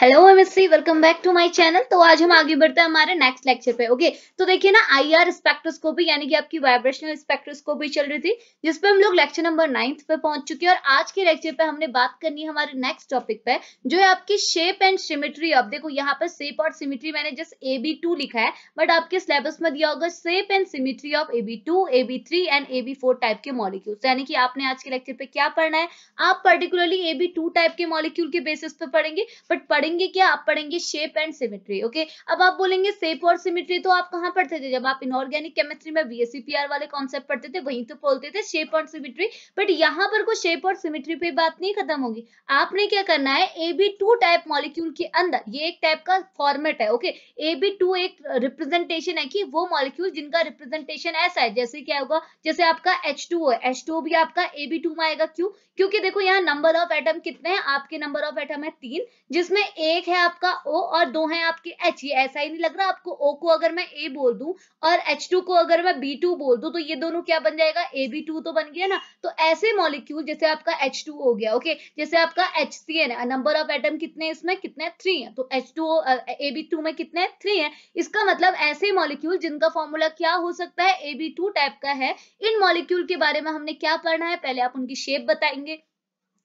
Hello MSc welcome back to my channel तो आज हम आगे बढ़ते हैं हमारे नेक्स्ट लेक्चर पे ओके तो देखिए ना आईआर स्पेक्ट्रोस्कोपी यानी कि आपकी वाइब्रेशनल स्पेक्ट्रोस्कोपी चल रही थी जिसपे हम लोग लेक्चर नंबर नाइन्थ पे पहुंच चुके हैं और आज के लेक्चर पे हमने बात करनी है हमारे नेक्स्ट टॉपिक पे जो है आपकी शेप एंड सिमिट्री अब देखो यहाँ पर सेप और सिमिट्री मैंने जस्ट ए बी टू लिखा है बट आपके सिलेबस में दिया होगा shape and symmetry of A B two A B three and A B four type के मॉलिक्यूल यानी कि आपने आज के लेक्चर पे क्या पढ़ना है आप particularly A B two type के मॉलिक्यूल के बेसिस पे पढ़ेंगे बट पढ़ेंगे क्या आप पढ़ेंगे शेप एंड सिमेट्री ओके अब आप बोलेंगे शेप और सिमेट्री तो आप कहाँ पढ़ते थे जब आप इनऑर्गेनिक केमिस्ट्री में बीएससीपीआर वाले कॉन्सेप्ट पढ़ते थे वहीं तो बोलते थे शेप और सिमेट्री बट यहाँ पर कोई शेप और सिमेट्री पे बात नहीं खत्म होगी आपने क्या करना है A B two type molecule के अंदर ये एक टाइप का फॉर्मेट है ओके ए बी टू एक रिप्रेजेंटेशन है कि वो मॉलिक्यूल जिनका रिप्रेजेंटेशन ऐसा है जैसे क्या होगा जैसे आपका एच टू है एच टू भी आपका ए बी टू में आएगा क्यों क्योंकि देखो यहाँ नंबर ऑफ एटम कितने हैं आपके नंबर ऑफ एटम है तीन जिसमें एक है आपका ओ और दो है आपके एच ये ऐसा ही नहीं लग रहा आपको ओ को अगर मैं ए बोल दू और एच टू को अगर मैं बी टू बोल दू तो ये दोनों क्या बन जाएगा ए बी टू तो बन गया ना तो ऐसे मॉलिक्यूल जैसे आपका एच टू हो गया ओके जैसे आपका H C N number of atom कितने इसमें कितने थ्री है तो H two A B two में कितने थ्री है इसका मतलब ऐसे मॉलिक्यूल जिनका फॉर्मूला क्या हो सकता है ए बी टू टाइप का है इन मॉलिक्यूल के बारे में हमने क्या पढ़ना है पहले आप उनकी शेप बताएंगे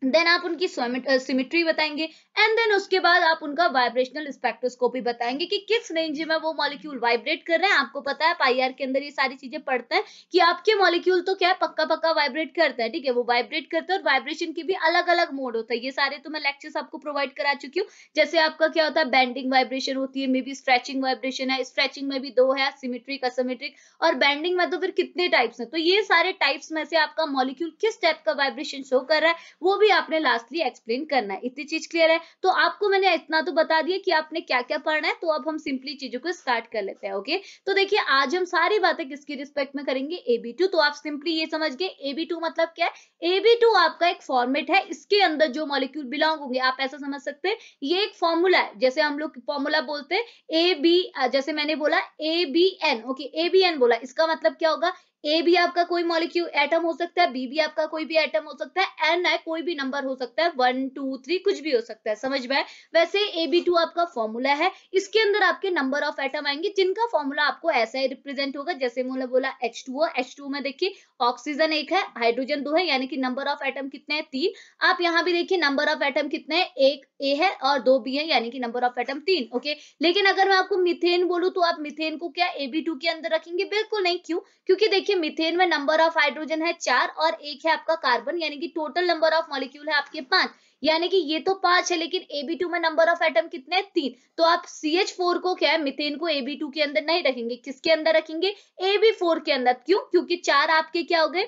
देन आप उनकी सिमिट्री बताएंगे एंड देन उसके बाद आप उनका वाइब्रेशनल स्पेक्ट्रोस्कोपी बताएंगे कि किस रेंज में वो मॉलिक्यूल वाइब्रेट कर रहे हैं आपको पता है पाईआर के अंदर ये सारी चीजें पढ़ते हैं कि आपके मॉलिक्यूल तो क्या है पक्का पक्का वाइब्रेट करता है ठीक है वो वाइब्रेट करता है और वाइब्रेशन की भी अलग अलग मोड होता है ये सारे तो मैं लेक्चर्स आपको प्रोवाइड करा चुकी हूँ जैसे आपका क्या होता है बैंडिंग वाइब्रेशन होती है मे बी स्ट्रेचिंग वाइब्रेशन है स्ट्रेचिंग में भी दो है सिमिट्रिक असिमेट्रिक और बैंडिंग में तो फिर कितने टाइप्स है तो ये सारे टाइप्स में से आपका मॉलिक्यूल किस टाइप का वाइब्रेशन शो कर रहा है वो भी आपने लास्टली एक्सप्लेन करना है इतनी चीज क्लियर है तो आपको मैंने इतना तो बता दिया कि आपने क्या क्या पढ़ना है तो अब हम सिंपली चीजों को स्टार्ट कर लेते हैं ओके तो देखिए आज हम सारी बातें किसकी रिस्पेक्ट में करेंगे एबी टू तो आप सिंपली ये समझ गए एबी टू मतलब क्या है AB2 आपका एक फॉर्मेट है इसके अंदर जो मॉलिक्यूल बिलोंग होंगे आप ऐसा समझ सकते हैं ये एक फॉर्मूला है जैसे हम लोग फॉर्मूला बोलते हैं ए बी जैसे मैंने बोला A B N okay A B N बोला इसका मतलब क्या होगा ए भी आपका कोई मॉलिक्यूल एटम हो सकता है बी भी आपका कोई भी एटम हो सकता है एन है कोई भी नंबर हो सकता है वन टू थ्री कुछ भी हो सकता है समझ में वैसे ए बी टू आपका फॉर्मूला है इसके अंदर आपके नंबर ऑफ एटम आएंगे जिनका फॉर्मूला आपको ऐसा ही रिप्रेजेंट होगा जैसे मैंने बोला एच टू हो एच टू में देखिए ऑक्सीजन एक है हाइड्रोजन दो है यानी कि नंबर ऑफ एटम कितने हैं तीन आप यहाँ भी देखिए नंबर ऑफ एटम कितने हैं एक ए है और दो बी है यानी कि नंबर ऑफ एटम तीन ओके लेकिन अगर मैं आपको मिथेन बोलूँ तो आप मिथेन को क्या ए बी टू के अंदर रखेंगे बिल्कुल नहीं क्यों क्योंकि देखिए मिथेन में नंबर ऑफ हाइड्रोजन है चार और एक है आपका कार्बन यानी कि टोटल नंबर ऑफ मॉलिक्यूल है आपके पांच यानी कि ये तो पांच है लेकिन ए बी टू में नंबर ऑफ एटम कितने हैं तीन तो आप सी एच फोर को क्या है मिथेन को ए बी टू के अंदर नहीं रखेंगे किसके अंदर रखेंगे ए बी फोर के अंदर क्यों क्योंकि चार आपके क्या हो गए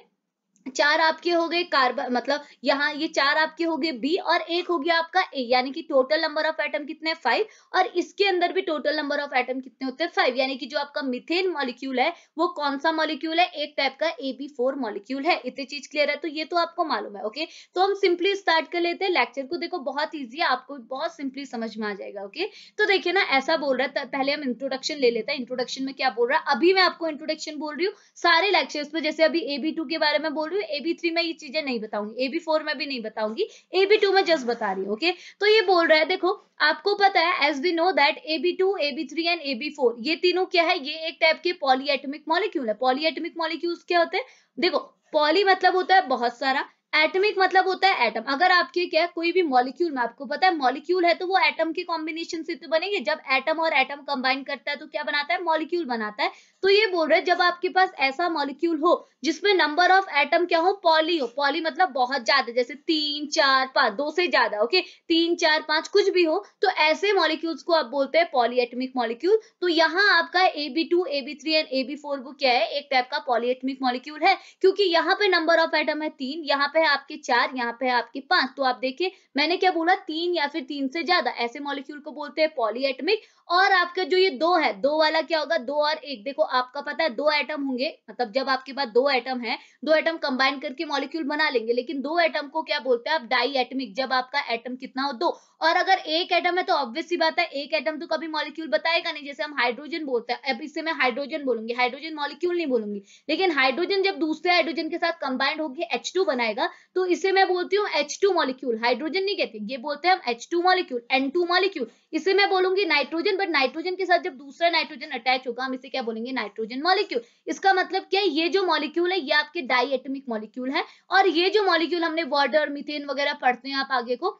चार आपके हो गए कार्बन मतलब यहाँ ये चार आपके हो गए बी और एक हो गया आपका ए यानी कि टोटल नंबर ऑफ एटम कितने हैं फाइव और इसके अंदर भी टोटल नंबर ऑफ एटम कितने होते हैं फाइव यानी कि जो आपका मिथेन मॉलिक्यूल है वो कौन सा मॉलिक्यूल है एक टाइप का ए बी फोर मॉलिक्यूल है इतनी चीज क्लियर है तो ये तो आपको मालूम है ओके तो हम सिंपली स्टार्ट कर लेते हैं लेक्चर को देखो बहुत ईजी है आपको बहुत सिंपली समझ में आ जाएगा ओके तो देखिए ना ऐसा बोल रहा है पहले हम इंट्रोडक्शन ले लेते हैं इंट्रोडक्शन में क्या बोल रहा है अभी मैं आपको इंट्रोडक्शन बोल रही हूँ सारे लेक्चर्स में जैसे अभी ए बी टू के बारे में बोल रही हूँ एबी थ्री में ये चीजें नहीं बताऊंगी ए बी फोर में भी नहीं बताऊंगी ए बी टू में जस्ट बता रही हूँ ओके तो ये बोल रहा है देखो आपको पता है as we know that A B two A B three and A B four ये तीनों क्या है ये एक टाइप के पॉलीएटमिक मॉलिक्यूल है पॉलीएटमिक मॉलिक्यूल क्या होते हैं देखो पॉली मतलब होता है बहुत सारा एटमिक मतलब होता है एटम अगर आपके क्या कोई भी मॉलिक्यूल में आपको पता है मॉलिक्यूल है तो वो एटम के कॉम्बिनेशन से तो बनेंगे जब एटम और एटम कंबाइन करता है तो क्या बनाता है मॉलिक्यूल बनाता है तो ये बोल रहे हैं जब आपके पास ऐसा मॉलिक्यूल हो जिसमें नंबर ऑफ एटम क्या हो पॉली हो पॉली मतलब बहुत ज्यादा जैसे तीन चार पांच दो से ज्यादा ओके तीन चार पांच कुछ भी हो तो ऐसे मॉलिक्यूल्स को आप बोलते हैं पॉली एटमिक मॉलिक्यूल तो यहाँ आपका A B two A B three and A B four वो क्या है एक टाइप का पॉली एटमिक मॉलिक्यूल है क्योंकि यहाँ पे नंबर ऑफ एटम है तीन यहाँ पे है आपके चार यहाँ पे है आपके पांच तो आप देखिए मैंने क्या बोला तीन या फिर तीन से ज्यादा ऐसे मॉलिक्यूल को बोलते हैं पॉलीएटमिक और आपका जो ये दो है दो वाला क्या होगा दो और एक देखो आपका पता है दो एटम होंगे मतलब जब आपके पास दो एटम है दो एटम कंबाइन करके मॉलिक्यूल बना लेंगे लेकिन दो एटम को क्या बोलते हैं आप डाई एटमिक जब आपका एटम कितना हो दो और अगर एक एटम है तो ऑब्वियस बात है एक एटम तो कभी मॉलिक्यूल बताएगा नहीं जैसे हम हाइड्रोजन बोलते हैं अब इससे मैं हाइड्रोजन बोलूंगी हाइड्रोजन मॉलिक्यूल नहीं बोलूंगी लेकिन हाइड्रोजन जब दूसरे हाइड्रोजन के साथ कंबाइंड होकर एच बनाएगा तो इसे मैं बोलती हूँ एच मॉलिक्यूल हाइड्रोजन नहीं कहते ये बोलते हैं हम एच मॉलिक्यूल एन मॉलिक्यूल इसे मैं बोलूंगी नाइट्रोजन बट नाइट्रोजन के साथ जब दूसरा नाइट्रोजन अटैच होगा हम इसे क्या बोलेंगे नाइट्रोजन मॉलिक्यूल इसका मतलब क्या है ये जो मॉलिक्यूल है ये आपके डाई एटमिक मॉलिक्यूल है और ये जो मॉलिक्यूल हमने वाटर मिथेन वगैरह पढ़ते हैं आप आगे को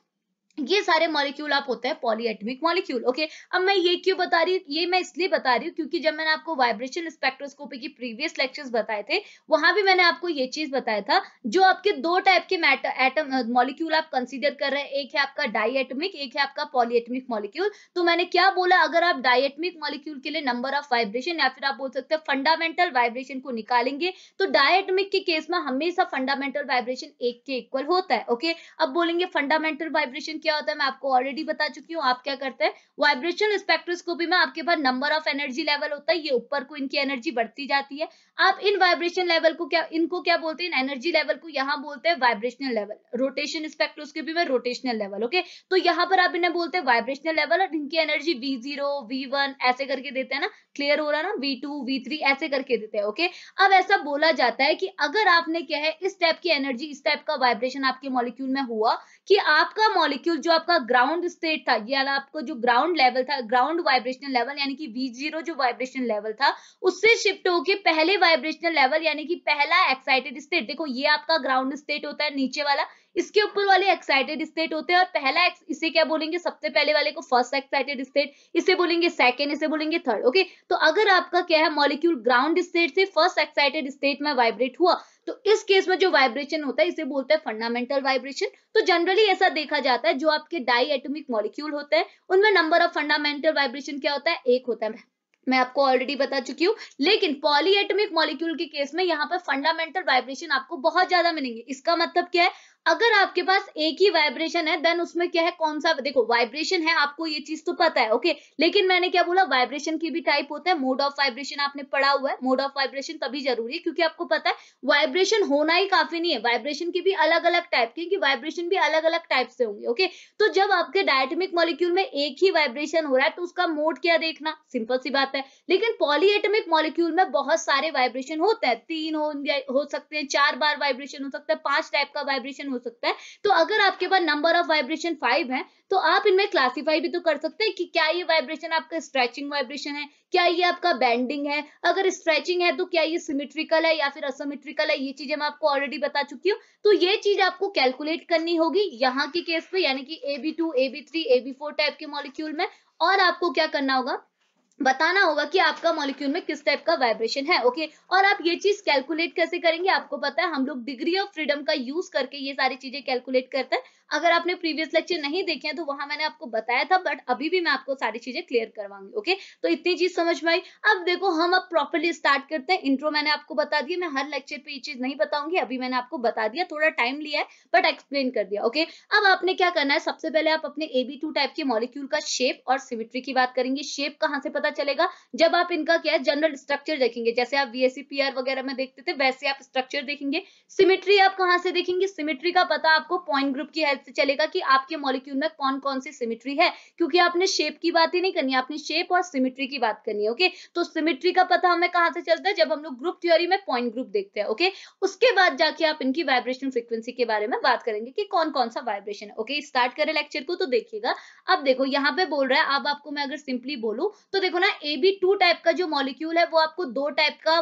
ये सारे मॉलिक्यूल आप होते हैं पॉलीएटमिक मॉलिक्यूल ओके अब मैं ये क्यों बता रही हूँ ये मैं इसलिए बता रही हूँ क्योंकि जब मैंने आपको वाइब्रेशन स्पेक्ट्रोस्कोपी की प्रीवियस लेक्चर्स बताए थे वहां भी मैंने आपको ये चीज बताया था जो आपके दो टाइप के एटम मॉलिक्यूल आप कंसिडर कर रहे हैं एक है आपका डाइएटमिक एक है आपका पॉलीएटमिक मॉलिक्यूल तो मैंने क्या बोला अगर आप डाइएटमिक मॉलिक्यूल के लिए नंबर ऑफ वाइब्रेशन या फिर आप बोल सकते हैं फंडामेंटल वाइब्रेशन को निकालेंगे तो डायटमिक के केस में हमेशा फंडामेंटल वाइब्रेशन एक के इक्वल होता है ओके अब बोलेंगे फंडामेंटल वाइब्रेशन क्या होता है मैं आपको ऑलरेडी बता चुकी हूँ आप क्या करते हैं वाइब्रेशन स्पेक्ट्रोस्कोपी में आपके पास नंबर ऑफ एनर्जी लेवल होता है ये ऊपर को इनकी एनर्जी बढ़ती जाती है आप इन वाइब्रेशन लेवल को क्या इनको क्या बोलते हैं एनर्जी लेवल को यहाँ बोलते हैं वाइब्रेशनल लेवल रोटेशन स्पेक्ट्रोस्कोपी में रोटेशनल लेवल ओके तो यहाँ पर आप इन्हें बोलते हैं वाइब्रेशनल लेवल और इनकी energy v zero v one ऐसे करके देते हैं ना क्लियर हो रहा ना वी टू वी थ्री ऐसे करके देते हैं ओके अब ऐसा बोला जाता है कि अगर आपने क्या है इस टाइप की एनर्जी इस टाइप का वाइब्रेशन आपके मॉलिक्यूल में हुआ कि आपका मॉलिक्यूल जो आपका ग्राउंड स्टेट था ये आपको जो ग्राउंड लेवल था ग्राउंड वाइब्रेशनल लेवल यानी कि वी जीरो जो वाइब्रेशन लेवल था उससे शिफ्ट होके पहले वाइब्रेशनल लेवल यानी कि पहला एक्साइटेड स्टेट देखो ये आपका ग्राउंड स्टेट होता है नीचे वाला इसके ऊपर वाले एक्साइटेड स्टेट होते हैं और पहला इसे क्या बोलेंगे सबसे पहले वाले को फर्स्ट एक्साइटेड स्टेट इसे बोलेंगे सेकेंड इसे बोलेंगे थर्ड ओके तो अगर आपका क्या है मॉलिक्यूल ग्राउंड स्टेट से फर्स्ट एक्साइटेड स्टेट में वाइब्रेट हुआ तो इस केस में जो वाइब्रेशन होता है इसे बोलते हैं फंडामेंटल वाइब्रेशन तो जनरली ऐसा देखा जाता है जो आपके डाई एटमिक मॉलिक्यूल होते हैं उनमें नंबर ऑफ फंडामेंटल वाइब्रेशन क्या होता है एक होता है मैं आपको ऑलरेडी बता चुकी हूँ लेकिन पॉलीएटमिक मॉलिक्यूल के केस में यहाँ पर फंडामेंटल वाइब्रेशन आपको बहुत ज्यादा मिलेंगे इसका मतलब क्या है अगर आपके पास एक ही वाइब्रेशन है देन उसमें क्या है कौन सा देखो वाइब्रेशन है आपको ये चीज तो पता है ओके लेकिन मैंने क्या बोला वाइब्रेशन की भी टाइप होता है मोड ऑफ वाइब्रेशन आपने पढ़ा हुआ है मोड ऑफ वाइब्रेशन तभी जरूरी है क्योंकि आपको पता है वाइब्रेशन होना ही काफी नहीं है वाइब्रेशन की भी अलग अलग टाइप क्योंकि वाइब्रेशन भी अलग अलग टाइप से होंगे ओके तो जब आपके डायटमिक मॉलिक्यूल में एक ही वाइब्रेशन हो रहा है तो उसका मोड क्या देखना सिंपल सी बात है लेकिन पॉलीएटमिक मॉलिक्यूल में बहुत सारे वाइब्रेशन होते हैं तीन हो सकते हैं चार बार वाइब्रेशन हो सकता है पांच टाइप का वाइब्रेशन हो सकता है तो अगर आपके पास नंबर ऑफ वाइब्रेशन फाइव है तो आप इनमें क्लासीफाई भी तो कर सकते हैं कि क्या ये वाइब्रेशन आपका स्ट्रेचिंग वाइब्रेशन है क्या ये आपका बैंडिंग है अगर स्ट्रेचिंग है तो क्या ये सिमेट्रिकल है या फिर असोमिट्रिकल है ये चीजें मैं आपको ऑलरेडी बता चुकी हूँ तो ये चीज आपको कैलकुलेट करनी होगी यहाँ के केस पे यानी कि A B two A B three A B four type के मॉलिक्यूल में और आपको क्या करना होगा बताना होगा कि आपका मॉलिक्यूल में किस टाइप का वाइब्रेशन है ओके और आप ये चीज कैलकुलेट कैसे करेंगे आपको पता है हम लोग डिग्री ऑफ फ्रीडम का यूज करके ये सारी चीजें कैलकुलेट करते हैं अगर आपने प्रीवियस लेक्चर नहीं देखे हैं तो वहां मैंने आपको बताया था बट अभी भी मैं आपको सारी चीजें क्लियर करवाऊंगी ओके तो इतनी चीज समझ में आई अब देखो हम अब प्रॉपरली स्टार्ट करते हैं इंट्रो मैंने आपको बता दिया मैं हर लेक्चर पे ये चीज नहीं बताऊंगी अभी मैंने आपको बता दिया थोड़ा टाइम लिया है बट एक्सप्लेन कर दिया ओके अब आपने क्या करना है सबसे पहले आप अपने एबी टाइप के मॉलिक्यूल का शेप और सिमिट्री की बात करेंगे शेप कहाँ से पता पता चलेगा जब आप इनका क्या है जनरल स्ट्रक्चर देखेंगे जैसे आप वीएससी पीआर वगैरह में देखते थे वैसे आप स्ट्रक्चर देखेंगे सिमिट्री आप कहाँ से देखेंगे सिमिट्री का पता आपको पॉइंट ग्रुप की हेल्प से चलेगा कि आपके मॉलिक्यूल में कौन कौन सी सिमिट्री है क्योंकि आपने शेप की बात ही नहीं करनी आपने शेप और सिमिट्री की बात करनी है ओके तो सिमिट्री का पता हमें कहाँ से चलता है जब हम लोग ग्रुप थ्योरी में पॉइंट ग्रुप देखते हैं ओके उसके बाद जाके आप इनकी वाइब्रेशन फ्रिक्वेंसी के बारे में बात करेंगे कि कौन कौन सा वाइब्रेशन है ओके स्टार्ट करें लेक्चर को तो देखिएगा अब देखो यहाँ पे बोल रहा है अब आपको मैं अगर सिंपली बोलूँ तो देखो देखो ना ए बी टू टाइप का जो मॉलिक्यूल है वो आपको दो टाइप का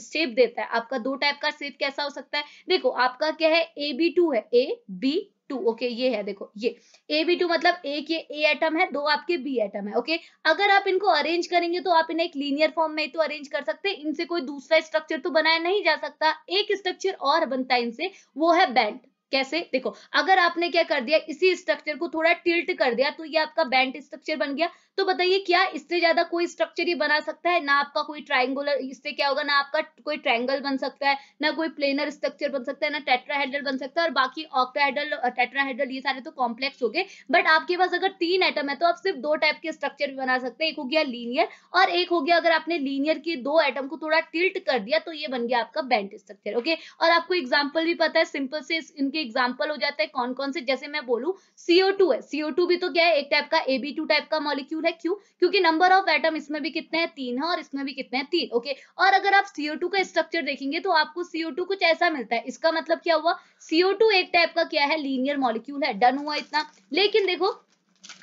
शेप देता है आपका दो टाइप का शेप कैसा हो सकता है देखो आपका क्या है ए बी टू है ए बी टू ओके ये है देखो ये ए बी टू मतलब एक ये ए एटम है दो आपके बी एटम है ओके okay? अगर आप इनको अरेंज करेंगे तो आप इन्हें एक लीनियर फॉर्म में तो अरेंज कर सकते हैं इनसे कोई दूसरा स्ट्रक्चर तो बनाया नहीं जा सकता एक स्ट्रक्चर और बनता है इनसे वो है बैंड कैसे देखो अगर आपने क्या कर दिया इसी स्ट्रक्चर को थोड़ा टिल्ट कर दिया तो ये आपका बैंड स्ट्रक्चर बन गया तो बताइए क्या इससे ज्यादा कोई स्ट्रक्चर ही बना सकता है ना आपका कोई ट्राइंगुलर इससे क्या होगा ना आपका कोई ट्राइंगल बन सकता है ना कोई प्लेनर स्ट्रक्चर बन सकता है ना टेट्राहेड्रल बन सकता है और बाकी ऑक्टाहेड्रल टेट्राहेड्रल ये सारे तो कॉम्प्लेक्स हो गए बट आपके पास अगर तीन एटम है तो आप सिर्फ दो टाइप के स्ट्रक्चर भी बना सकते हैं एक हो गया लीनियर और एक हो गया अगर आपने लीनियर के दो एटम को थोड़ा टिल्ट कर दिया तो ये बन गया आपका बैंड स्ट्रक्चर ओके और आपको एग्जाम्पल भी पता है सिंपल से इनके के एग्जाम्पल हो जाता है कौन कौन से जैसे मैं बोलूँ CO2 है CO2 भी तो क्या है एक टाइप का AB2 टाइप का मॉलिक्यूल है क्यों क्योंकि नंबर ऑफ एटम इसमें भी कितने हैं तीन है और इसमें भी कितने हैं तीन ओके और अगर आप CO2 का स्ट्रक्चर देखेंगे तो आपको CO2 कुछ ऐसा मिलता है इसका मतलब क्या हुआ CO2 एक टाइप का क्या है लीनियर मॉलिक्यूल है डन हुआ इतना लेकिन देखो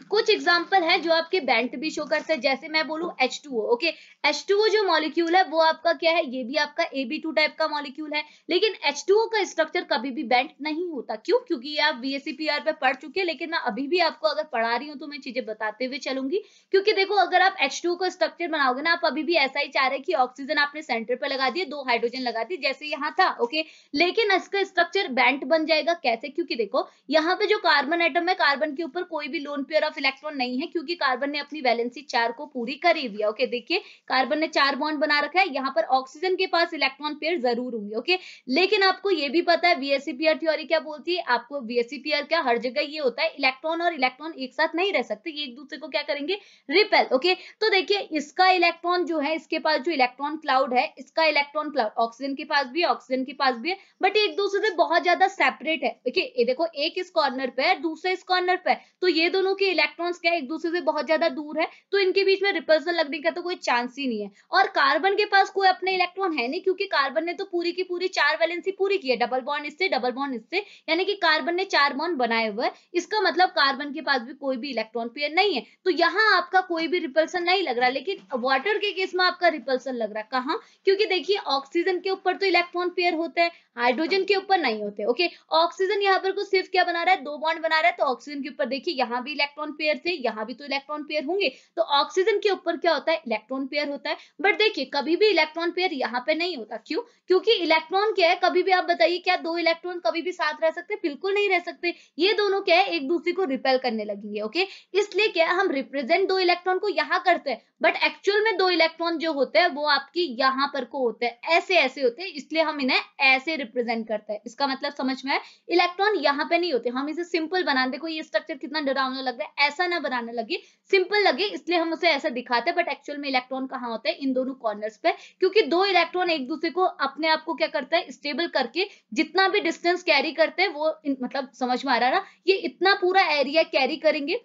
कुछ एग्जाम्पल हैं जो आपके बैंक भी शो करते हैं जैसे मैं बोलूं H2O ओके एच टू जो मॉलिक्यूल है वो आपका क्या है ये भी आपका Ab2 टाइप का मॉलिक्यूल है लेकिन H2O का स्ट्रक्चर कभी भी बेंट नहीं होता क्यों क्योंकि ये आप बी पे पढ़ चुके हैं लेकिन मैं अभी भी आपको अगर पढ़ा रही हूँ तो मैं चीजें बताते हुए चलूंगी क्योंकि देखो अगर आप एच का स्ट्रक्चर बनाओगे ना आप अभी भी ऐसा ही चाह रहे हैं कि ऑक्सीजन आपने सेंटर पर लगा दिए दो हाइड्रोजन लगा दिए जैसे यहाँ था ओके लेकिन इसका स्ट्रक्चर बैंट बन जाएगा कैसे क्योंकि देखो यहाँ पे जो कार्बन आइटम है कार्बन के ऊपर कोई भी लोन पे पेयर ऑफ इलेक्ट्रॉन नहीं है क्योंकि कार्बन ने अपनी वैलेंसी चार को पूरी कर ही दिया ओके देखिए कार्बन ने चार बॉन्ड बना रखा है यहाँ पर ऑक्सीजन के पास इलेक्ट्रॉन पेयर जरूर होंगे ओके लेकिन आपको ये भी पता है वीएससी पेयर थ्योरी क्या बोलती है आपको वीएससी पेयर क्या हर जगह ये होता है इलेक्ट्रॉन और इलेक्ट्रॉन एक साथ नहीं रह सकते ये एक दूसरे को क्या करेंगे रिपेल ओके तो देखिए इसका इलेक्ट्रॉन जो है इसके पास जो इलेक्ट्रॉन क्लाउड है इसका इलेक्ट्रॉन क्लाउड ऑक्सीजन के पास भी ऑक्सीजन के पास भी है बट एक दूसरे से बहुत ज्यादा सेपरेट है देखिए ये देखो एक इस कॉर्नर पे है दूसरे इस कॉर्नर पे है तो ये दोनों क्योंकि इलेक्ट्रॉन्स क्या एक दूसरे से बहुत ज्यादा दूर है तो इनके बीच में रिपल्सन लगने का तो कोई चांस ही नहीं है और कार्बन के पास कोई अपने इलेक्ट्रॉन है नहीं क्योंकि कार्बन ने तो पूरी की पूरी चार वैलेंसी पूरी की है डबल बॉन्ड इससे डबल बॉन्ड इससे यानी कि कार्बन ने चार बॉन्ड बनाए हुए इसका मतलब कार्बन के पास भी कोई भी इलेक्ट्रॉन पेयर नहीं है तो यहाँ आपका कोई भी रिपल्सन नहीं लग रहा लेकिन वाटर के केस में आपका रिपल्सन लग रहा कहा क्योंकि देखिए ऑक्सीजन के ऊपर तो इलेक्ट्रॉन पेयर होते हैं हाइड्रोजन के ऊपर नहीं होते ओके ऑक्सीजन यहाँ पर कुछ सिर्फ क्या बना रहा है दो बॉन्ड बना रहा है तो ऑक्सीजन के ऊपर देखिए यहाँ भी इलेक्ट्रॉन पेयर थे यहाँ भी तो इलेक्ट्रॉन पेयर होंगे तो ऑक्सीजन के ऊपर क्या होता है इलेक्ट्रॉन पेयर होता है बट देखिए कभी भी इलेक्ट्रॉन पेयर यहाँ पे नहीं होता क्यों क्योंकि इलेक्ट्रॉन क्या है कभी भी आप बताइए क्या दो इलेक्ट्रॉन कभी भी साथ रह सकते बिल्कुल नहीं रह सकते ये दोनों क्या है एक दूसरे को रिपेल करने लगेंगे ओके इसलिए क्या हम रिप्रेजेंट दो इलेक्ट्रॉन को यहाँ करते हैं बट एक्चुअल में दो इलेक्ट्रॉन जो होते हैं वो आपकी यहाँ पर को होते हैं ऐसे ऐसे होते हैं इसलिए हम इन्हें ऐसे रिप्रेजेंट करते हैं इसका मतलब समझ में आए इलेक्ट्रॉन यहाँ पे नहीं होते हम इसे सिंपल बना देखो ये स्ट्रक्चर कितना डरावना लग लग मतलब रहा है ऐसा ना बनाने लगे सिंपल लगे इसलिए हम उसे ऐसा दिखाते हैं बट एक्चुअल में इलेक्ट्रॉन कहाँ होता है इन दोनों कॉर्नर्स पे क्योंकि दो इलेक्ट्रॉन एक दूसरे को अपने आप को क्या करता है स्टेबल करके जितना भी डिस्टेंस कैरी करते हैं वो मतलब समझ में आ रहा है ना ये इतना पूरा एरिया कैरी करेंगे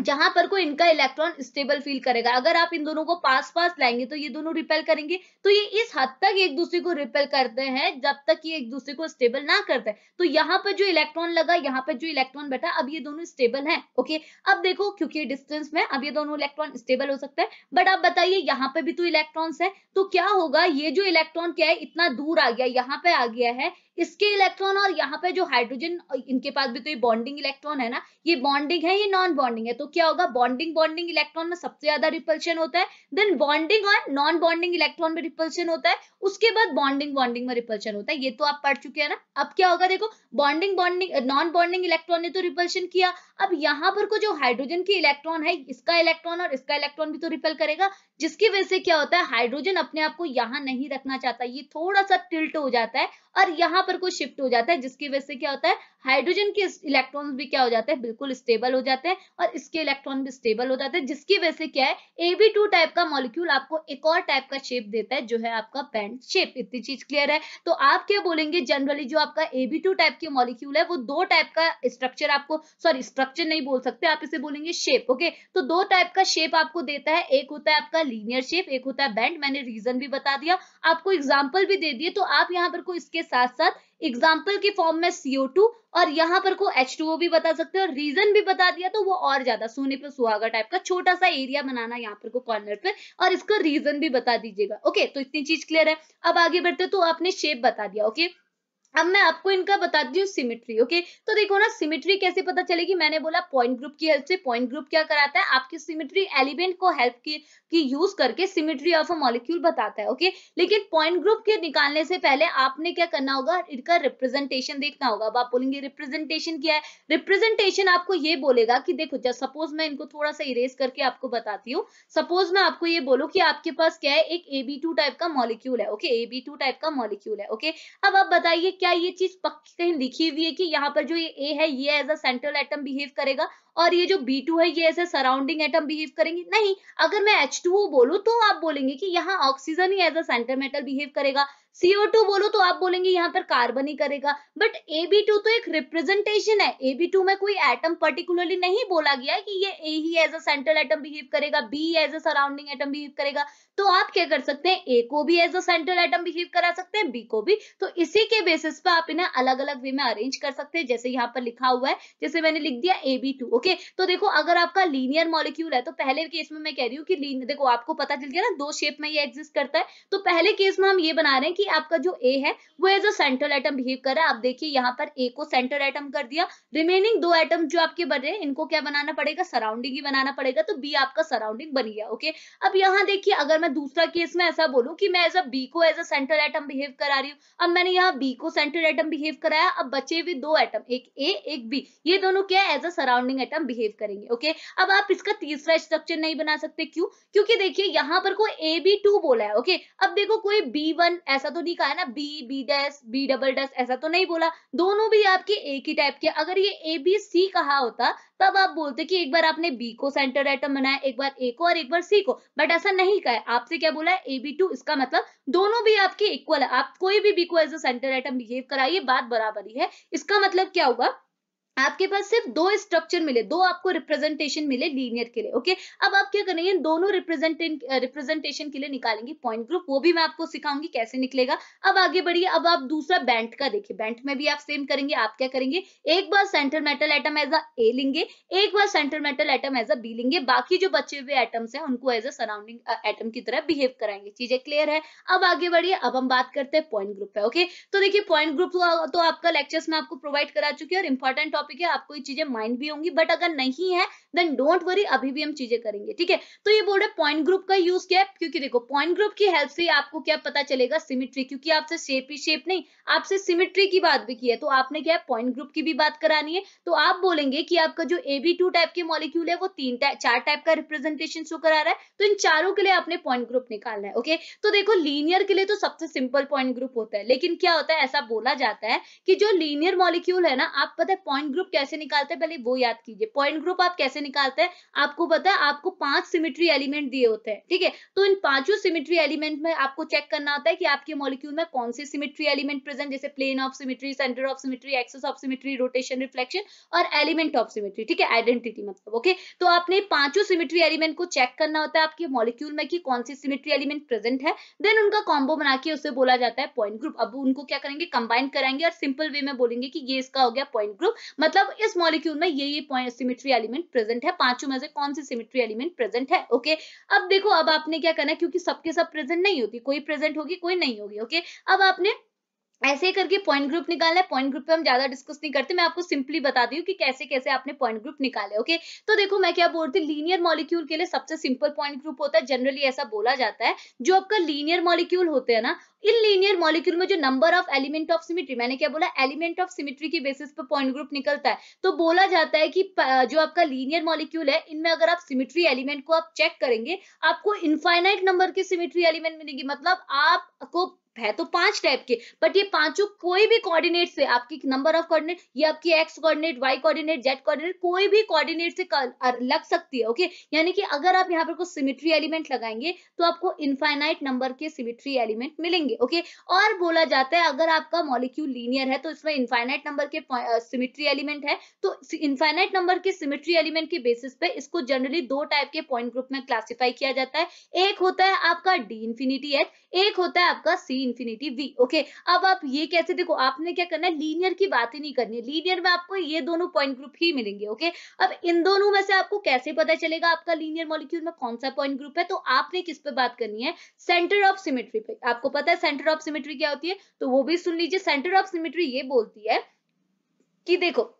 जहां पर को इनका इलेक्ट्रॉन स्टेबल फील करेगा अगर आप इन दोनों को पास पास लाएंगे तो ये दोनों रिपेल करेंगे तो ये इस हद तक एक दूसरे को रिपेल करते हैं जब तक ये एक दूसरे को स्टेबल ना करते तो यहाँ पर जो इलेक्ट्रॉन लगा यहाँ पर जो इलेक्ट्रॉन बैठा अब ये दोनों स्टेबल है ओके अब देखो क्योंकि डिस्टेंस में अब ये दोनों इलेक्ट्रॉन स्टेबल हो सकता है बट आप बताइए यहाँ पे भी तो इलेक्ट्रॉन है तो क्या होगा ये जो इलेक्ट्रॉन क्या है इतना दूर आ गया यहाँ पे आ गया है इसके इलेक्ट्रॉन और यहाँ पे जो हाइड्रोजन इनके पास भी तो ये बॉन्डिंग इलेक्ट्रॉन है ना ये बॉन्डिंग है ये नॉन बॉन्डिंग है तो क्या होगा बॉन्डिंग बॉन्डिंग इलेक्ट्रॉन में सबसे ज्यादा रिपल्शन होता है देन बॉन्डिंग और नॉन बॉन्डिंग इलेक्ट्रॉन में रिपल्शन होता है उसके बाद बॉन्डिंग बॉन्डिंग में रिपल्शन होता है ये तो आप पढ़ चुके हैं ना अब क्या होगा देखो bonding bonding non bonding electron ने तो रिपल्शन किया अब यहाँ पर को जो हाइड्रोजन की इलेक्ट्रॉन है इसका इलेक्ट्रॉन और इसका इलेक्ट्रॉन भी तो रिपेल करेगा जिसकी वजह से क्या होता है हाइड्रोजन अपने आप को यहाँ नहीं रखना चाहता ये थोड़ा सा टिल्ट हो जाता है और यहाँ पर कुछ शिफ्ट हो जाता है जिसकी वजह से क्या होता है हाइड्रोजन के इलेक्ट्रॉन भी क्या हो जाते हैं बिल्कुल स्टेबल हो जाते हैं और इसके इलेक्ट्रॉन भी स्टेबल हो जाते हैं जिसकी वजह से क्या है एबी टू टाइप का मॉलिक्यूल आपको एक और टाइप का शेप देता है जो है आपका बैंड शेप इतनी चीज क्लियर है तो आप क्या बोलेंगे जनरली जो आपका एबी टू टाइप के मॉलिक्यूल है वो दो टाइप का स्ट्रक्चर आपको सॉरी स्ट्रक्चर नहीं बोल सकते आप इसे बोलेंगे शेप ओके तो दो टाइप का शेप आपको देता है एक होता है आपका लीनियर शेप एक होता है बैंड मैंने रीजन भी बता दिया आपको एग्जाम्पल भी दे दिए तो आप यहाँ पर को इसके साथ साथ एग्जाम्पल के फॉर्म में सीओ टू और यहाँ पर को एच टू ओ भी बता सकते हैं और रीजन भी बता दिया तो वो और ज्यादा सोने पर सुहागा टाइप का छोटा सा एरिया बनाना यहाँ पर को कॉर्नर पे और इसका रीजन भी बता दीजिएगा ओके तो इतनी चीज क्लियर है अब आगे बढ़ते तो आपने शेप बता दिया ओके अब मैं आपको इनका बताती हूँ सिमिट्री ओके तो देखो ना सिमिट्री कैसे पता चलेगी मैंने बोला पॉइंट ग्रुप की हेल्प से पॉइंट ग्रुप क्या कराता है आपकी सिमेट्री एलिमेंट को हेल्प की, की यूज करके सिमेट्री ऑफ अ मॉलिक्यूल बताता है ओके लेकिन पॉइंट ग्रुप के निकालने से पहले आपने क्या करना होगा इनका रिप्रेजेंटेशन देखना होगा अब आप बोलेंगे रिप्रेजेंटेशन क्या है रिप्रेजेंटेशन आपको ये बोलेगा कि देखो जब सपोज मैं इनको थोड़ा सा इरेज करके आपको बताती हूँ सपोज मैं आपको ये बोलूँ की आपके पास क्या है एक एबी टाइप का मॉलिक्यूल है ओके टू टाइप का मॉलिक्यूल है ओके अब आप बताइए क्या ये चीज पक्की कहीं लिखी हुई है कि यहाँ पर जो ये ए है ये as a central atom behave करेगा और ये जो बी टू है ये as a surrounding atom behave करेंगे नहीं अगर मैं एच टू बोलूँ तो आप बोलेंगे कि यहाँ ऑक्सीजन ही as a centre metal behave करेगा सीओ टू बोलो तो आप बोलेंगे यहाँ पर कार्बन ही करेगा बट ए बी टू तो एक रिप्रेजेंटेशन है ए बी टू में कोई एटम पर्टिकुलरली नहीं बोला गया है कि ये ए ही as a central atom behave करेगा B as a surrounding atom behave करेगा तो आप क्या कर सकते हैं ए को भी as a central atom behave करा सकते हैं बी को भी तो इसी के बेसिस पर आप इन्हें अलग अलग वे में अरेंज कर सकते हैं जैसे यहाँ पर लिखा हुआ है जैसे मैंने लिख दिया ए बी टू ओके तो देखो अगर आपका लीनियर मॉलिक्यूल है तो पहले केस में मैं कह रही हूँ कि देखो आपको पता चल गया ना दो शेप में ये एग्जिस्ट करता है तो पहले केस में हम ये बना रहे हैं कि देखिए आपका जो ए है वो as a central atom behave कर रहा है आप देखिए यहाँ पर ए को सेंट्रल एटम कर दिया रिमेनिंग दो एटम जो आपके बन रहे हैं इनको क्या बनाना पड़ेगा सराउंडिंग ही बनाना पड़ेगा तो बी आपका सराउंडिंग बन गया ओके अब यहाँ देखिए अगर मैं दूसरा केस में ऐसा बोलूँ की मैं एज अ बी को as a central atom behave करा रही हूँ अब मैंने यहाँ बी को सेंट्रल एटम बिहेव कराया अब बचे हुए दो एटम एक ए एक बी ये दोनों क्या है as a surrounding atom behave करेंगे ओके अब आप इसका तीसरा स्ट्रक्चर नहीं बना सकते क्यों क्योंकि देखिए यहाँ पर कोई ए बी टू बोला है ओके अब देखो कोई बी वन ऐसा तो नहीं कहा ना B B dash B double dash ऐसा तो नहीं बोला दोनों भी आपके एक ही टाइप के अगर ये ए बी सी कहा होता तब आप बोलते कि एक बार आपने बी को सेंटर आइटम बनाया एक बार ए को और एक बार सी को बट ऐसा नहीं कहा आपसे क्या बोला ए बी टू इसका मतलब दोनों भी आपके इक्वल है आप कोई भी बी को as a centre atom behave कराइए बात बराबर ही है इसका मतलब क्या होगा आपके पास सिर्फ दो स्ट्रक्चर मिले दो आपको रिप्रेजेंटेशन मिले लीनियर के लिए ओके अब आप क्या करेंगे दोनों रिप्रेजेंटेशन के लिए निकालेंगे पॉइंट ग्रुप वो भी मैं आपको सिखाऊंगी कैसे निकलेगा अब आगे बढ़िए अब आप दूसरा बैंट का देखिए बैंट में भी आप सेम करेंगे आप क्या करेंगे एक बार center metal atom as a A लेंगे एक बार center metal atom as a B लेंगे बाकी जो बचे हुए एटम्स है उनको एज अ सराउंडिंग एटम की तरह बिहेव कराएंगे चीजें क्लियर है अब आगे बढ़िए अब हम बात करते हैं पॉइंट ग्रुप है ओके तो देखिए पॉइंट ग्रुप तो, तो आपका लेक्चर्स में आपको प्रोवाइड करा चुकी है और इंपॉर्टेंट टॉपिक है आपको ये चीजें माइंड भी होंगी बट अगर नहीं है देन डोंट वरी अभी भी हम चीजें करेंगे ठीक है तो ये बोल रहे पॉइंट ग्रुप का यूज क्या है क्योंकि देखो पॉइंट ग्रुप की हेल्प से आपको क्या पता चलेगा सिमिट्री क्योंकि आपसे शेप ही शेप नहीं आपसे सिमिट्री की बात भी की है तो आपने क्या है पॉइंट ग्रुप की भी बात करानी है तो आप बोलेंगे कि आपका जो ए बी टू टाइप के मॉलिक्यूल है वो तीन टाइप चार टाइप का रिप्रेजेंटेशन शो करा रहा है तो इन चारों के लिए आपने पॉइंट ग्रुप निकालना है ओके तो देखो लीनियर के लिए तो सबसे सिंपल पॉइंट ग्रुप होता है लेकिन क्या होता है ऐसा बोला जाता है कि जो लीनियर मॉलिक्यूल है ना आप पता है पॉइंट ग्रुप कैसे निकालते हैं पहले वो याद कीजिए पॉइंट ग्रुप आप कैसे निकालते हैं आपको पता है आपको पांच सिमिट्री एलिमेंट दिए होते हैं ठीक है तो इन पांचों सिमिट्री एलिमेंट में आपको चेक करना होता है कि आपके मॉलिक्यूल में कौन से सिमिट्री एलिमेंट प्रेजेंट जैसे plane of symmetry center of symmetry axis of symmetry rotation reflection और एलिमेंट ऑफ सिमिट्री ठीक है आइडेंटिटी मतलब ओके तो आपने पांचों सिमिट्री एलिमेंट को चेक करना होता है आपके मॉलिक्यूल में कि कौन सी सिमिट्री एलिमेंट प्रेजेंट है देन उनका कॉम्बो बना के उसे बोला जाता है पॉइंट ग्रुप अब उनको क्या करेंगे कंबाइन कराएंगे और सिंपल वे में बोलेंगे कि ये इसका हो गया पॉइंट ग्रुप मतलब इस मॉलिक्यूल में ये ये पॉइंट सिमिट्री एलिमेंट प्रेजेंट है पांचों में से कौन सी सिमिट्री एलिमेंट प्रेजेंट है ओके अब देखो अब आपने क्या करना है क्योंकि सबके सब प्रेजेंट नहीं होती कोई प्रेजेंट होगी कोई नहीं होगी ओके अब आपने ऐसे करके पॉइंट ग्रुप निकालना है पॉइंट ग्रुप पे हम ज्यादा डिस्कस नहीं करते मैं आपको सिंपली बताती हूँ कि कैसे कैसे आपने पॉइंट ग्रुप निकाले ओके तो देखो मैं क्या बोलती हूँ लीनियर मॉलिक्यूल के लिए सबसे सिंपल पॉइंट ग्रुप होता है जनरली ऐसा बोला जाता है जो आपका लीनियर मॉलिक्यूल होते हैं ना इन लीनियर मॉलिक्यूल में जो number of element of symmetry मैंने क्या बोला एलिमेंट ऑफ सिमिट्री के बेसिस पे पॉइंट ग्रुप निकलता है तो बोला जाता है कि जो आपका लीनियर मॉलिक्यूल है इनमें अगर आप सिमिट्री एलिमेंट को आप चेक करेंगे आपको इनफाइनाइट नंबर की सिमिट्री एलिमेंट मिलेगी मतलब आपको है तो पांच टाइप के बट ये पांचों कोई भी कोऑर्डिनेट से आपकी नंबर ऑफ कोऑर्डिनेट या आपकी X coordinate Y coordinate Z coordinate कोई भी कोऑर्डिनेट से लग सकती है ओके यानी कि अगर आप यहाँ पर कोई सिमिट्री एलिमेंट लगाएंगे तो आपको इनफाइनाइट नंबर के सिमिट्री एलिमेंट मिलेंगे ओके और बोला जाता है अगर आपका मॉलिक्यूल लीनियर है तो इसमें इनफाइनाइट नंबर के सिमिट्री एलिमेंट है तो इनफाइनाइट नंबर के सिमिट्री एलिमेंट के बेसिस पे इसको जनरली दो टाइप के पॉइंट ग्रुप में क्लासिफाई किया जाता है एक होता है आपका डी इन्फिनिटी एच एक होता है आपका सी इंफिनिटी वी ओके अब आप ये कैसे देखो आपने क्या करना है लीनियर की बात ही नहीं करनी है लीनियर में आपको ये दोनों पॉइंट ग्रुप ही मिलेंगे ओके अब इन दोनों में से आपको कैसे पता चलेगा आपका लीनियर मॉलिक्यूल में कौन सा पॉइंट ग्रुप है तो आपने किस पे बात करनी है सेंटर ऑफ सिमेट्री पे आपको पता है सेंटर ऑफ सिमेट्री क्या होती है तो वो भी सुन लीजिए सेंटर ऑफ सिमेट्री ये बोलती है कि देखो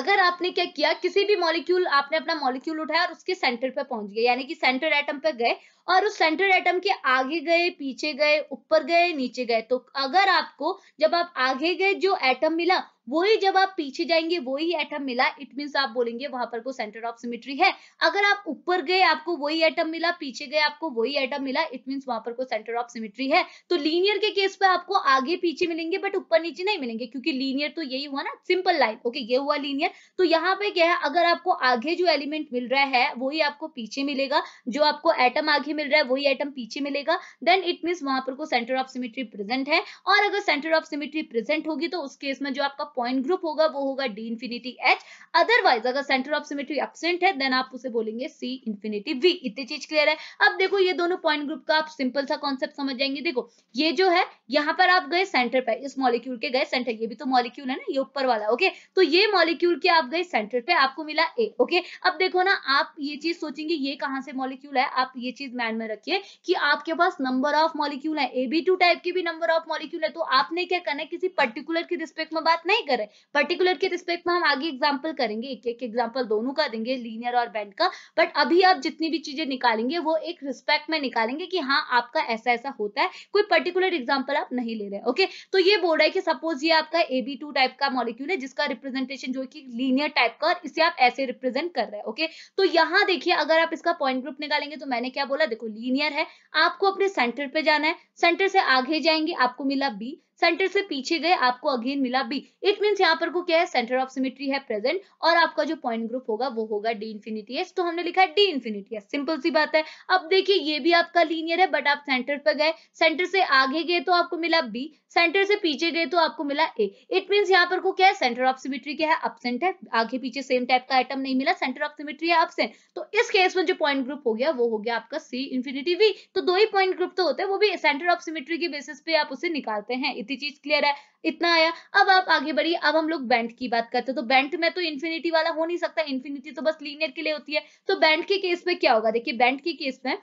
अगर आपने क्या किया किसी भी मॉलिक्यूल आपने अपना मॉलिक्यूल उठाया और उसके सेंटर पे पहुंच गए यानी कि सेंटर एटम पे गए और उस सेंटर एटम के आगे गए पीछे गए ऊपर गए नीचे गए तो अगर आपको जब आप आगे गए जो एटम मिला वही जब आप पीछे जाएंगे वही एटम मिला इट मीन्स आप बोलेंगे वहां पर को सेंटर ऑफ सिमेट्री है अगर आप ऊपर गए आपको वही एटम मिला पीछे गए आपको वही एटम मिला इट मीन्स वहां पर को सेंटर ऑफ सिमिट्री है तो लीनियर के केस पे आपको आगे पीछे मिलेंगे बट ऊपर नीचे नहीं मिलेंगे क्योंकि लीनियर तो यही हुआ ना सिंपल लाइन ओके ये हुआ लीनियर तो यहाँ पे क्या है अगर आपको आगे जो एलिमेंट मिल रहा है वही आपको पीछे मिलेगा जो आपको एटम आगे मिल रहा है वही आइटम पीछे मिलेगा देन इट मीन वहां पर को सेंटर ऑफ सिमिट्री प्रेजेंट है और अगर सेंटर ऑफ सिमिट्री प्रेजेंट होगी तो उस केस में जो आपका पॉइंट ग्रुप होगा वो होगा डी इन्फिनिटी एच अदरवाइज अगर सेंटर ऑफ सिमिट्री एबसेंट है देन आप उसे बोलेंगे सी इन्फिनिटी वी इतनी चीज क्लियर है अब देखो ये दोनों पॉइंट ग्रुप का आप सिंपल सा कॉन्सेप्ट समझ जाएंगे देखो ये जो है यहाँ पर आप गए सेंटर पे इस मॉलिक्यूल के गए सेंटर ये भी तो मॉलिक्यूल है ना ये ऊपर वाला ओके तो ये मॉलिक्यूल के आप गए सेंटर पे आपको मिला ए ओके अब देखो ना आप ये चीज सोचेंगे ये कहां से मॉलिक्यूल है आप ये चीज माइंड में रखिए कि आपके पास नंबर ऑफ मॉलिक्यूल है एबी टू टाइप के भी नंबर ऑफ मॉलिक्यूल है तो आपने क्या करना है किसी पर्टिकुलर के रिस्पेक्ट में बात नहीं करें पर्टिकुलर के रिस्पेक्ट में हम आगे एग्जाम्पल करेंगे एक एक एग्जाम्पल दोनों का देंगे लीनियर और बैंड का बट अभी आप जितनी भी चीजें निकालेंगे वो एक रिस्पेक्ट में निकालेंगे कि हाँ आपका ऐसा ऐसा होता है कोई पर्टिकुलर एग्जाम्पल आप नहीं ले रहे ओके तो ये बोल रहा है कि सपोज ये आपका एबी टू टाइप का मॉलिक्यूल है जिसका रिप्रेजेंटेशन जो कि लीनियर टाइप का और इसे आप ऐसे रिप्रेजेंट कर रहे हैं ओके तो यहाँ देखिए अगर आप इसका पॉइंट ग्रुप निकालेंगे तो मैंने क्या बोला देखो लीनियर है आपको अपने सेंटर पे जाना है सेंटर से आगे जाएंगे आपको मिला बी सेंटर से पीछे गए आपको अगेन मिला बी इट मीन यहाँ पर को क्या है सेंटर ऑफ सिमिट्री है प्रेजेंट और आपका जो पॉइंट ग्रुप होगा वो होगा डी इन्फिनिटी एस तो हमने लिखा है डी इन्फिनिटी एस सिंपल सी बात है अब देखिए ये भी आपका लीनियर है बट आप सेंटर पर गए सेंटर से आगे गए तो आपको मिला बी सेंटर से पीछे गए तो आपको मिला ए इट मीन यहाँ पर को क्या है सेंटर ऑफ सिमिट्री क्या है अपसेंट है आगे पीछे सेम टाइप का आइटम नहीं मिला सेंटर ऑफ सिमिट्री है अपसेंट तो इस केस में जो पॉइंट ग्रुप हो गया वो हो गया आपका सी इन्फिनिटी वी तो दो ही पॉइंट ग्रुप तो होते हैं वो भी सेंटर ऑफ सिमिट्री के बेसिस पे आप उसे निकालते हैं इति इतनी चीज क्लियर है इतना आया अब आप आगे बढ़िए अब हम लोग बैंड की बात करते हैं तो बैंड में तो इन्फिनिटी वाला हो नहीं सकता इन्फिनिटी तो बस लीनियर के लिए होती है तो बैंड के केस में क्या होगा देखिए बैंड के केस में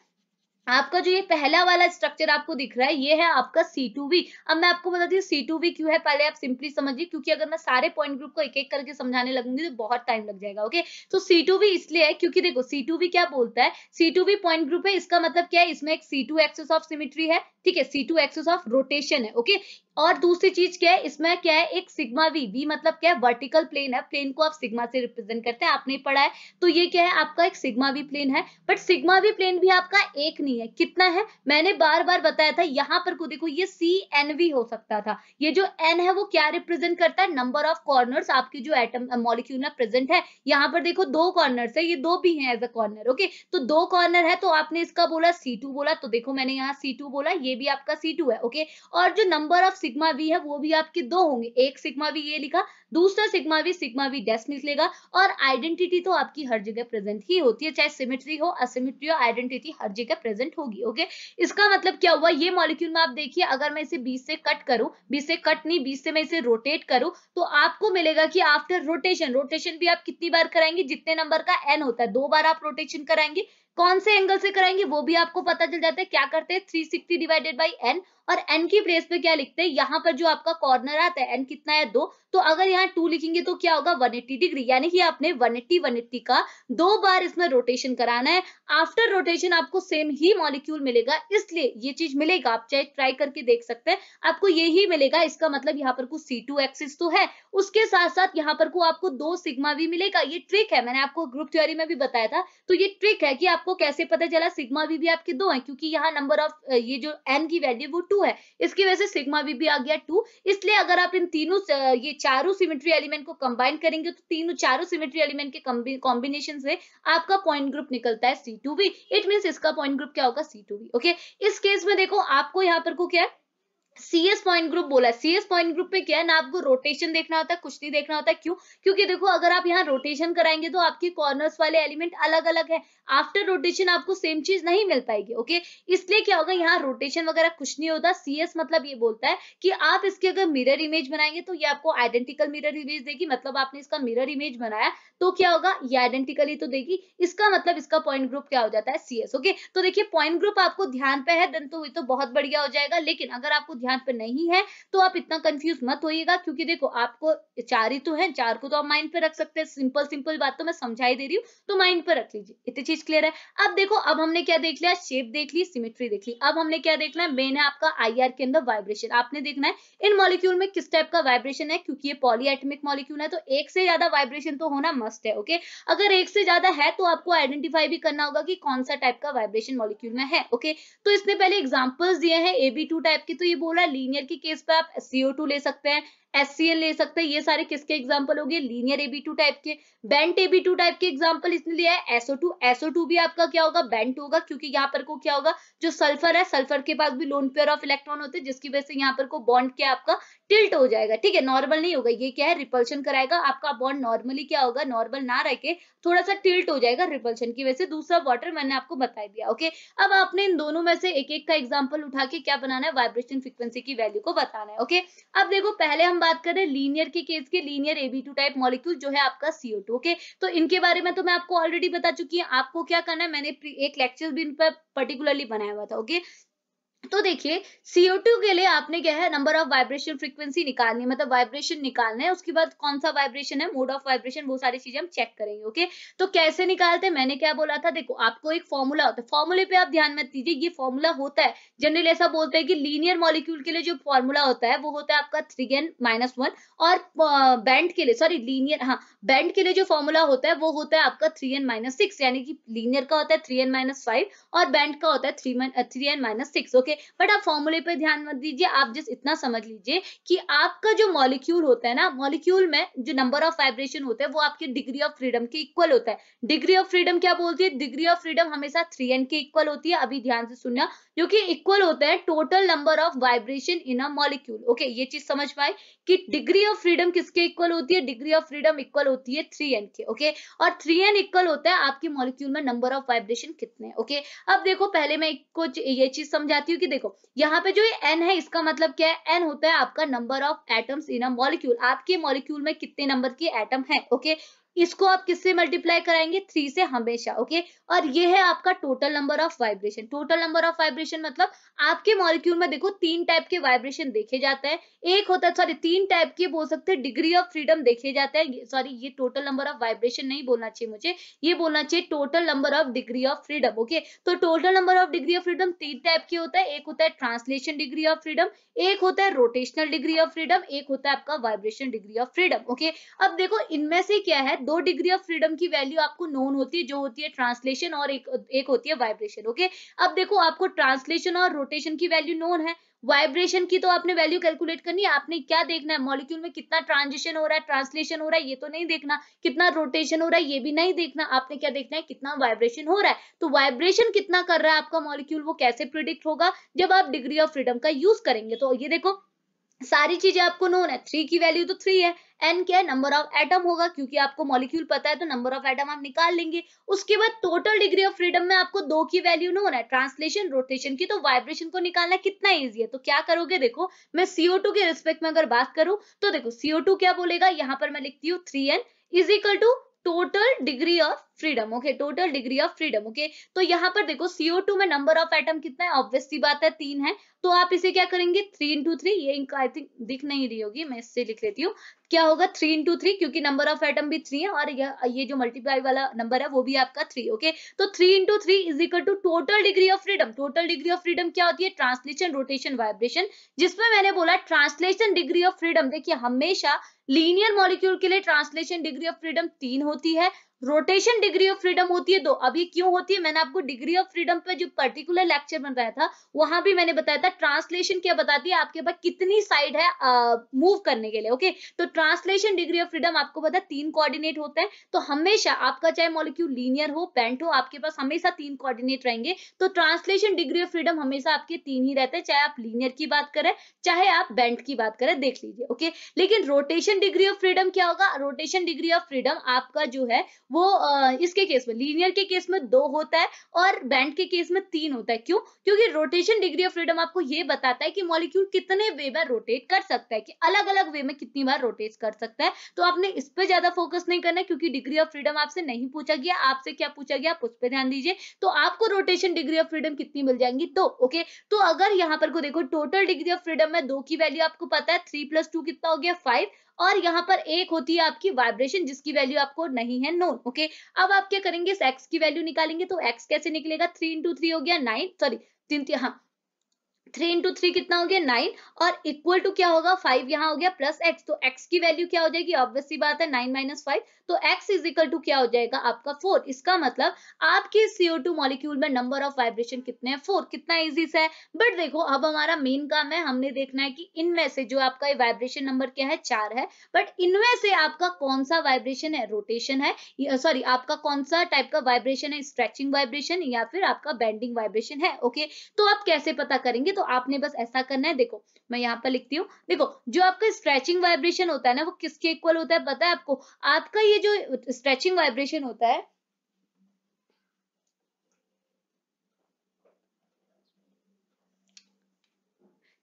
आपका जो ये पहला वाला स्ट्रक्चर आपको दिख रहा है ये है आपका सी टू वी अब मैं आपको बताती हूँ सी टू वी क्यों है पहले आप सिंपली समझिए क्योंकि अगर मैं सारे पॉइंट ग्रुप को एक एक करके समझाने लगूंगी तो बहुत टाइम लग जाएगा ओके तो सी टू वी इसलिए है क्योंकि देखो सी टू वी क्या बोलता है C two V point group है इसका मतलब क्या है इसमें एक C two axis of symmetry है ठीक है C two axis of rotation है ओके और दूसरी चीज क्या है इसमें क्या है एक सिग्मा वी वी मतलब क्या है वर्टिकल प्लेन है प्लेन को आप सिग्मा से रिप्रेजेंट करते हैं आपने पढ़ा है तो ये क्या है आपका एक सिग्मा वी प्लेन है बट सिग्मा वी प्लेन भी आपका एक नहीं है कितना है मैंने बार बार बताया था यहाँ पर को देखो ये सी एन वी हो सकता था ये जो एन है वो क्या रिप्रेजेंट करता है नंबर ऑफ कॉर्नर आपके जो एटम मॉलिक्यूल में प्रेजेंट है यहाँ पर देखो दो कॉर्नर है ये दो भी है एज अ कॉर्नर ओके तो दो कॉर्नर है तो आपने इसका बोला सी टू बोला तो देखो मैंने यहाँ सी टू बोला ये ये भी आपका सी टू है ओके और जो नंबर ऑफ सिग्मा वी है वो भी आपके दो होंगे एक सिग्मा वी ये लिखा दूसरा सिग्मा भी सिग्मा भी डेस निकलेगा और आइडेंटिटी तो आपकी हर जगह प्रेजेंट ही होती है चाहे सिमिट्री हो असिमिट्री हो आइडेंटिटी हर जगह प्रेजेंट होगी ओके इसका मतलब क्या हुआ ये मॉलिक्यूल में आप देखिए अगर मैं इसे बीस से कट करूं बीस से कट नहीं बीस से मैं इसे रोटेट करूं तो आपको मिलेगा कि आफ्टर रोटेशन रोटेशन भी आप कितनी बार कराएंगे जितने नंबर का एन होता है दो बार आप रोटेशन कराएंगे कौन से एंगल से कराएंगे वो भी आपको पता चल जाता है क्या करते हैं सिक्सटी डिवाइडेड बाई एन और एन की प्लेस पे क्या लिखते हैं यहाँ पर जो आपका कॉर्नर आता है एन कितना है दो तो अगर यहाँ टू लिखेंगे तो क्या होगा 180 डिग्री यानी कि आपने 180 180 का दो बार इसमें रोटेशन कराना है आफ्टर रोटेशन आपको सेम ही मॉलिक्यूल मिलेगा इसलिए ये चीज मिलेगा आप चाहे ट्राई करके देख सकते हैं आपको ये ही मिलेगा इसका मतलब यहाँ पर कुछ सी टू एक्सिस तो है उसके साथ साथ यहाँ पर को आपको दो सिग्मा भी मिलेगा ये ट्रिक है मैंने आपको ग्रुप थ्योरी में भी बताया था तो ये ट्रिक है कि आपको कैसे पता चला सिग्मा भी, भी आपके दो है क्योंकि यहाँ नंबर ऑफ ये जो एन की वैल्यू वो टू है इसकी वजह से सिग्मा बी भी आ गया टू इसलिए अगर आप इन तीनों ये चारों सिमेट्री एलिमेंट को कंबाइन करेंगे तो तीनों चारों सिमेट्री एलिमेंट के कॉम्बिनेशन से आपका पॉइंट ग्रुप निकलता है C two B it mean इसका पॉइंट ग्रुप क्या होगा सी टू बी ओके इस केस में देखो आपको यहाँ पर को क्या है सीएस पॉइंट ग्रुप बोला सीएस पॉइंट ग्रुप पे क्या है ना आपको रोटेशन देखना होता है कुछ नहीं देखना होता है क्यों क्योंकि देखो अगर आप यहाँ रोटेशन कराएंगे तो आपके कॉर्नर्स वाले एलिमेंट अलग अलग है आफ्टर रोटेशन आपको सेम चीज नहीं मिल पाएगी ओके इसलिए क्या होगा यहाँ रोटेशन वगैरह कुछ नहीं होता सीएस मतलब ये बोलता है कि आप इसके अगर मिरर इमेज बनाएंगे तो ये आपको आइडेंटिकल मिरर इमेज देगी मतलब आपने इसका मिरर इमेज बनाया तो क्या होगा ये आइडेंटिकली तो देगी इसका मतलब इसका पॉइंट ग्रुप क्या हो जाता है सीएस ओके तो देखिए पॉइंट ग्रुप आपको ध्यान पे है देन तो ये तो बहुत बढ़िया हो जाएगा लेकिन अगर आपको ध्यान पर नहीं है तो आप इतना कंफ्यूज मत होइएगा क्योंकि देखो आपको चार ही तो है चार को तो आप माइंड पर रख सकते हैं सिंपल सिंपल बात तो मैं समझाई दे रही हूँ तो माइंड पर रख लीजिए इतनी चीज क्लियर है अब देखो अब हमने क्या देख लिया शेप देख ली सिमिट्री देख ली अब हमने क्या देखना है मेन है आपका आई के अंदर वाइब्रेशन आपने देखना है इन मॉलिक्यूल में किस टाइप का वाइब्रेशन है क्योंकि ये पॉलीएटमिक मॉलिक्यूल है तो एक से ज्यादा वाइब्रेशन तो होना मस्ट है ओके अगर एक से ज्यादा है तो आपको आइडेंटिफाई भी करना होगा कि कौन सा टाइप का वाइब्रेशन मॉलिक्यूल में है ओके तो इसने पहले एग्जांपल्स दिए हैं ए टू टाइप के तो ये बोल बोला लीनियर की केस पे आप सीओ ले सकते हैं एस ले सकते हैं ये सारे किसके एग्जाम्पल हो गए लीनियर एबी टू टाइप के बेंट एबी टू टाइप के एग्जाम्पल इसने लिया है एसओ टू एसओ टू भी आपका क्या होगा बेंट होगा क्योंकि यहाँ पर को क्या होगा जो सल्फर है सल्फर के पास भी लोन पेयर ऑफ इलेक्ट्रॉन होते हैं जिसकी वजह से यहाँ पर को बॉन्ड क्या आपका टिल्ट हो जाएगा ठीक है नॉर्मल नहीं होगा ये क्या है रिपल्शन कराएगा आपका बॉन्ड नॉर्मली क्या होगा नॉर्मल ना रह के थोड़ा सा टिल्ट हो जाएगा रिपल्शन की वजह से दूसरा वाटर मैंने आपको बता दिया ओके अब आपने इन दोनों में से एक एक का एग्जाम्पल उठा के क्या बनाना है वाइब्रेशन फ्रिक्वेंसी की वैल्यू को बताना है ओके अब देखो पहले हम बात करें लीनियर के केस के linear AB two type molecule जो है आपका सीओ टू ओके तो इनके बारे में तो मैं आपको ऑलरेडी बता चुकी हूँ आपको क्या करना है मैंने एक लेक्चर भी इन पर पर्टिकुलरली बनाया हुआ था ओके तो देखिए CO2 के लिए आपने क्या है नंबर ऑफ वाइब्रेशन फ्रीक्वेंसी निकालनी मतलब वाइब्रेशन निकालना है उसके बाद कौन सा वाइब्रेशन है मोड ऑफ वाइब्रेशन वो सारी चीजें हम चेक करेंगे ओके तो कैसे निकालते हैं मैंने क्या बोला था देखो आपको एक फॉर्मूला होता है फॉर्मूले पे आप ध्यान मत दीजिए ये फॉर्मूला होता है जनरली ऐसा बोलते हैं कि लीनियर मॉलिक्यूल के लिए जो फॉर्मूला होता है वो होता है आपका थ्री एन माइनस वन और बैंड के लिए सॉरी लीनियर हाँ बैंड के लिए जो फॉर्मूला होता है वो होता है आपका थ्री एन माइनस सिक्स यानी कि लीनियर का होता है थ्री एन माइनस फाइव और बैंड का होता है three three N minus six okay okay but आप फॉर्मूले पे ध्यान मत दीजिए आप जस्ट इतना समझ लीजिए कि आपका जो मॉलिक्यूल होता है ना मॉलिक्यूल में जो नंबर ऑफ वाइब्रेशन होता है वो आपके डिग्री ऑफ फ्रीडम के इक्वल होता है डिग्री ऑफ फ्रीडम क्या बोलती है डिग्री ऑफ फ्रीडम हमेशा थ्री एन के इक्वल होती है अभी ध्यान से सुनना जो कि इक्वल होता है total number of vibration in a molecule okay ये चीज समझ पाए कि डिग्री ऑफ फ्रीडम किसके इक्वल होती है डिग्री ऑफ फ्रीडम इक्वल होती है थ्री एन के ओके और थ्री एन इक्वल होता है आपके मॉलिक्यूल में नंबर ऑफ वाइब्रेशन कितने ओके अब देखो पहले मैं कुछ ये चीज समझाती हूँ क्योंकि देखो यहाँ पे जो ये एन है इसका मतलब क्या है एन होता है आपका number of atoms in a molecule आपके मॉलिक्यूल में कितने नंबर के एटम है ओके इसको आप किससे मल्टीप्लाई कराएंगे थ्री से हमेशा ओके और ये है आपका total number of vibration total number of vibration मतलब आपके मॉलिक्यूल में देखो तीन टाइप के वाइब्रेशन देखे जाते हैं एक होता है सॉरी तीन टाइप के बोल सकते हैं डिग्री ऑफ फ्रीडम देखे जाते हैं सॉरी ये टोटल नंबर ऑफ वाइब्रेशन नहीं बोलना चाहिए मुझे ये बोलना चाहिए total number of degree of freedom okay तो total number of degree of freedom तीन टाइप के होता है एक होता है ट्रांसलेशन डिग्री ऑफ फ्रीडम एक होता है रोटेशनल डिग्री ऑफ फ्रीडम एक होता है आपका vibration degree of freedom okay अब देखो इनमें से क्या है दो डिग्री ऑफ फ्रीडम की वैल्यू आपको नोन होती है जो होती है ट्रांसलेशन और एक एक होती है वाइब्रेशन ओके अब देखो आपको ट्रांसलेशन और रोटेशन की वैल्यू नोन है वाइब्रेशन की तो आपने वैल्यू कैलकुलेट करनी है आपने क्या देखना है मॉलिक्यूल में कितना ट्रांजिशन हो रहा है ट्रांसलेशन हो रहा है ये तो नहीं देखना कितना रोटेशन हो रहा है ये भी नहीं देखना आपने क्या देखना है कितना वाइब्रेशन हो रहा है तो वाइब्रेशन कितना कर रहा है आपका मॉलिक्यूल वो कैसे प्रिडिक्ट होगा जब आप डिग्री ऑफ फ्रीडम का यूज करेंगे तो ये देखो सारी चीजें आपको नोन है थ्री की वैल्यू तो थ्री है एन क्या है नंबर ऑफ एटम होगा क्योंकि आपको मॉलिक्यूल पता है तो नंबर ऑफ एटम आप निकाल लेंगे उसके बाद टोटल डिग्री ऑफ फ्रीडम में आपको दो की वैल्यू नोन है ट्रांसलेशन रोटेशन की तो वाइब्रेशन को निकालना कितना ईजी है तो क्या करोगे देखो मैं सीओ टू के रिस्पेक्ट में अगर बात करूं तो देखो सीओ टू क्या बोलेगा यहाँ पर मैं लिखती हूँ three N is equal to total degree of freedom okay total degree of freedom okay तो यहाँ पर देखो सीओ टू में नंबर ऑफ एटम कितना है ऑब्वियसली बात है तीन है तो आप इसे क्या करेंगे थ्री इंटू थ्री ये आई थिंक दिख नहीं रही होगी मैं इससे लिख लेती हूँ क्या होगा थ्री इंटू थ्री क्योंकि नंबर ऑफ एटम भी थ्री है और ये जो मल्टीप्लाई वाला नंबर है वो भी आपका थ्री ओके तो three into three is equal to total degree of freedom total degree of freedom क्या होती है ट्रांसलेशन रोटेशन वाइब्रेशन जिसमें मैंने बोला ट्रांसलेशन डिग्री ऑफ फ्रीडम देखिए हमेशा लीनियर मॉलिक्यूल के लिए ट्रांसलेशन डिग्री ऑफ फ्रीडम तीन होती है रोटेशन डिग्री ऑफ फ्रीडम होती है दो अब ये क्यों होती है मैंने आपको डिग्री ऑफ फ्रीडम पे जो पर्टिकुलर लेक्चर बनाया था वहां भी मैंने बताया था ट्रांसलेशन क्या बताती है आपके पास कितनी साइड है मूव uh, करने के लिए ओके okay? तो ट्रांसलेशन डिग्री ऑफ फ्रीडम आपको पता तीन कोऑर्डिनेट होते हैं तो हमेशा आपका चाहे मॉलिक्यूल लीनियर हो पेंट हो आपके पास हमेशा तीन कॉर्डिनेट रहेंगे तो ट्रांसलेशन डिग्री ऑफ फ्रीडम हमेशा आपके तीन ही रहते हैं चाहे आप लीनियर की बात करें चाहे आप बेंट की बात करें देख लीजिए ओके लेकिन रोटेशन डिग्री ऑफ फ्रीडम क्या होगा रोटेशन डिग्री ऑफ फ्रीडम आपका जो है वो इसके केस में लीनियर के केस में दो होता है और बैंड के केस में तीन होता है क्यों क्योंकि रोटेशन डिग्री ऑफ फ्रीडम आपको ये बताता है कि मॉलिक्यूल कितने वे में रोटेट कर सकता है कि अलग अलग वे में कितनी बार रोटेट कर सकता है तो आपने इस पर ज्यादा फोकस नहीं करना क्योंकि डिग्री ऑफ फ्रीडम आपसे नहीं पूछा गया आपसे क्या पूछा गया आप उस पर ध्यान दीजिए तो आपको रोटेशन डिग्री ऑफ फ्रीडम कितनी मिल जाएंगी दो ओके तो अगर यहाँ पर को देखो टोटल डिग्री ऑफ फ्रीडम में दो की वैल्यू आपको पता है थ्री प्लस टू कितना हो गया फाइव और यहाँ पर एक होती है आपकी वाइब्रेशन जिसकी वैल्यू आपको नहीं है नोन ओके अब आप क्या करेंगे इस एक्स की वैल्यू निकालेंगे तो एक्स कैसे निकलेगा थ्री इंटू थ्री हो गया नाइन सॉरी तीन हाँ थ्री इंटू थ्री कितना हो गया नाइन और इक्वल टू क्या होगा फाइव यहाँ हो गया प्लस एक्स तो एक्स की वैल्यू क्या हो जाएगी ऑब्वियसली बात है नाइन माइनस फाइव तो एक्स इज इक्वल टू क्या हो जाएगा आपका फोर इसका मतलब आपके सीओ टू मॉलिक्यूल में नंबर ऑफ वाइब्रेशन कितने हैं फोर कितना इजी है बट देखो अब हमारा मेन काम है हमने देखना है कि इनमें से जो आपका वाइब्रेशन नंबर क्या है चार है बट इनमें से आपका कौन सा वाइब्रेशन है रोटेशन है सॉरी आपका कौन सा टाइप का वाइब्रेशन है स्ट्रेचिंग वाइब्रेशन या फिर आपका बैंडिंग वाइब्रेशन है ओके तो आप कैसे पता करेंगे तो तो आपने बस ऐसा करना है देखो मैं यहाँ पर लिखती हूँ देखो जो आपका स्ट्रेचिंग वाइब्रेशन होता है ना वो किसके इक्वल होता है पता है आपको आपका ये जो स्ट्रेचिंग वाइब्रेशन होता है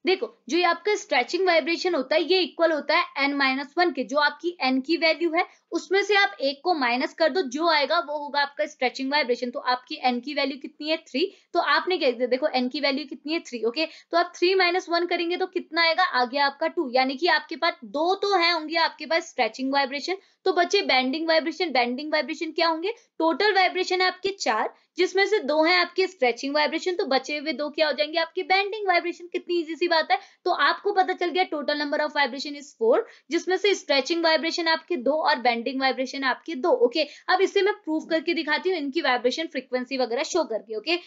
देखो जो ये आपका स्ट्रेचिंग वाइब्रेशन होता है ये इक्वल होता है एन माइनस वन के जो आपकी एन की वैल्यू है उसमें से आप एक को माइनस कर दो जो आएगा वो होगा आपका स्ट्रेचिंग वाइब्रेशन तो आपकी एन की वैल्यू कितनी है थ्री तो आपने क्या दिया देखो एन की वैल्यू कितनी है थ्री ओके तो आप थ्री माइनस वन करेंगे तो कितना आएगा आ गया आपका टू यानी कि आपके पास दो तो है होंगे आपके पास स्ट्रेचिंग वाइब्रेशन तो बच्चे बैंडिंग वाइब्रेशन बैंडिंग वाइब्रेशन क्या होंगे टोटल वाइब्रेशन है आपके चार जिसमें से दो हैं आपके स्ट्रेचिंग वाइब्रेशन तो बचे हुए दो क्या हो जाएंगे आपके बैंडिंग वाइब्रेशन कितनी इजी सी बात है तो आपको पता चल गया total number of vibration is four जिसमें से स्ट्रेचिंग वाइब्रेशन आपके दो और बैंडिंग एंडिंग वाइब्रेशन आपकी दो ओके अब इससे मैं प्रूव करके दिखाती हूँ इनकी वाइब्रेशन फ्रिक्वेंसी वगैरह शो करके ओके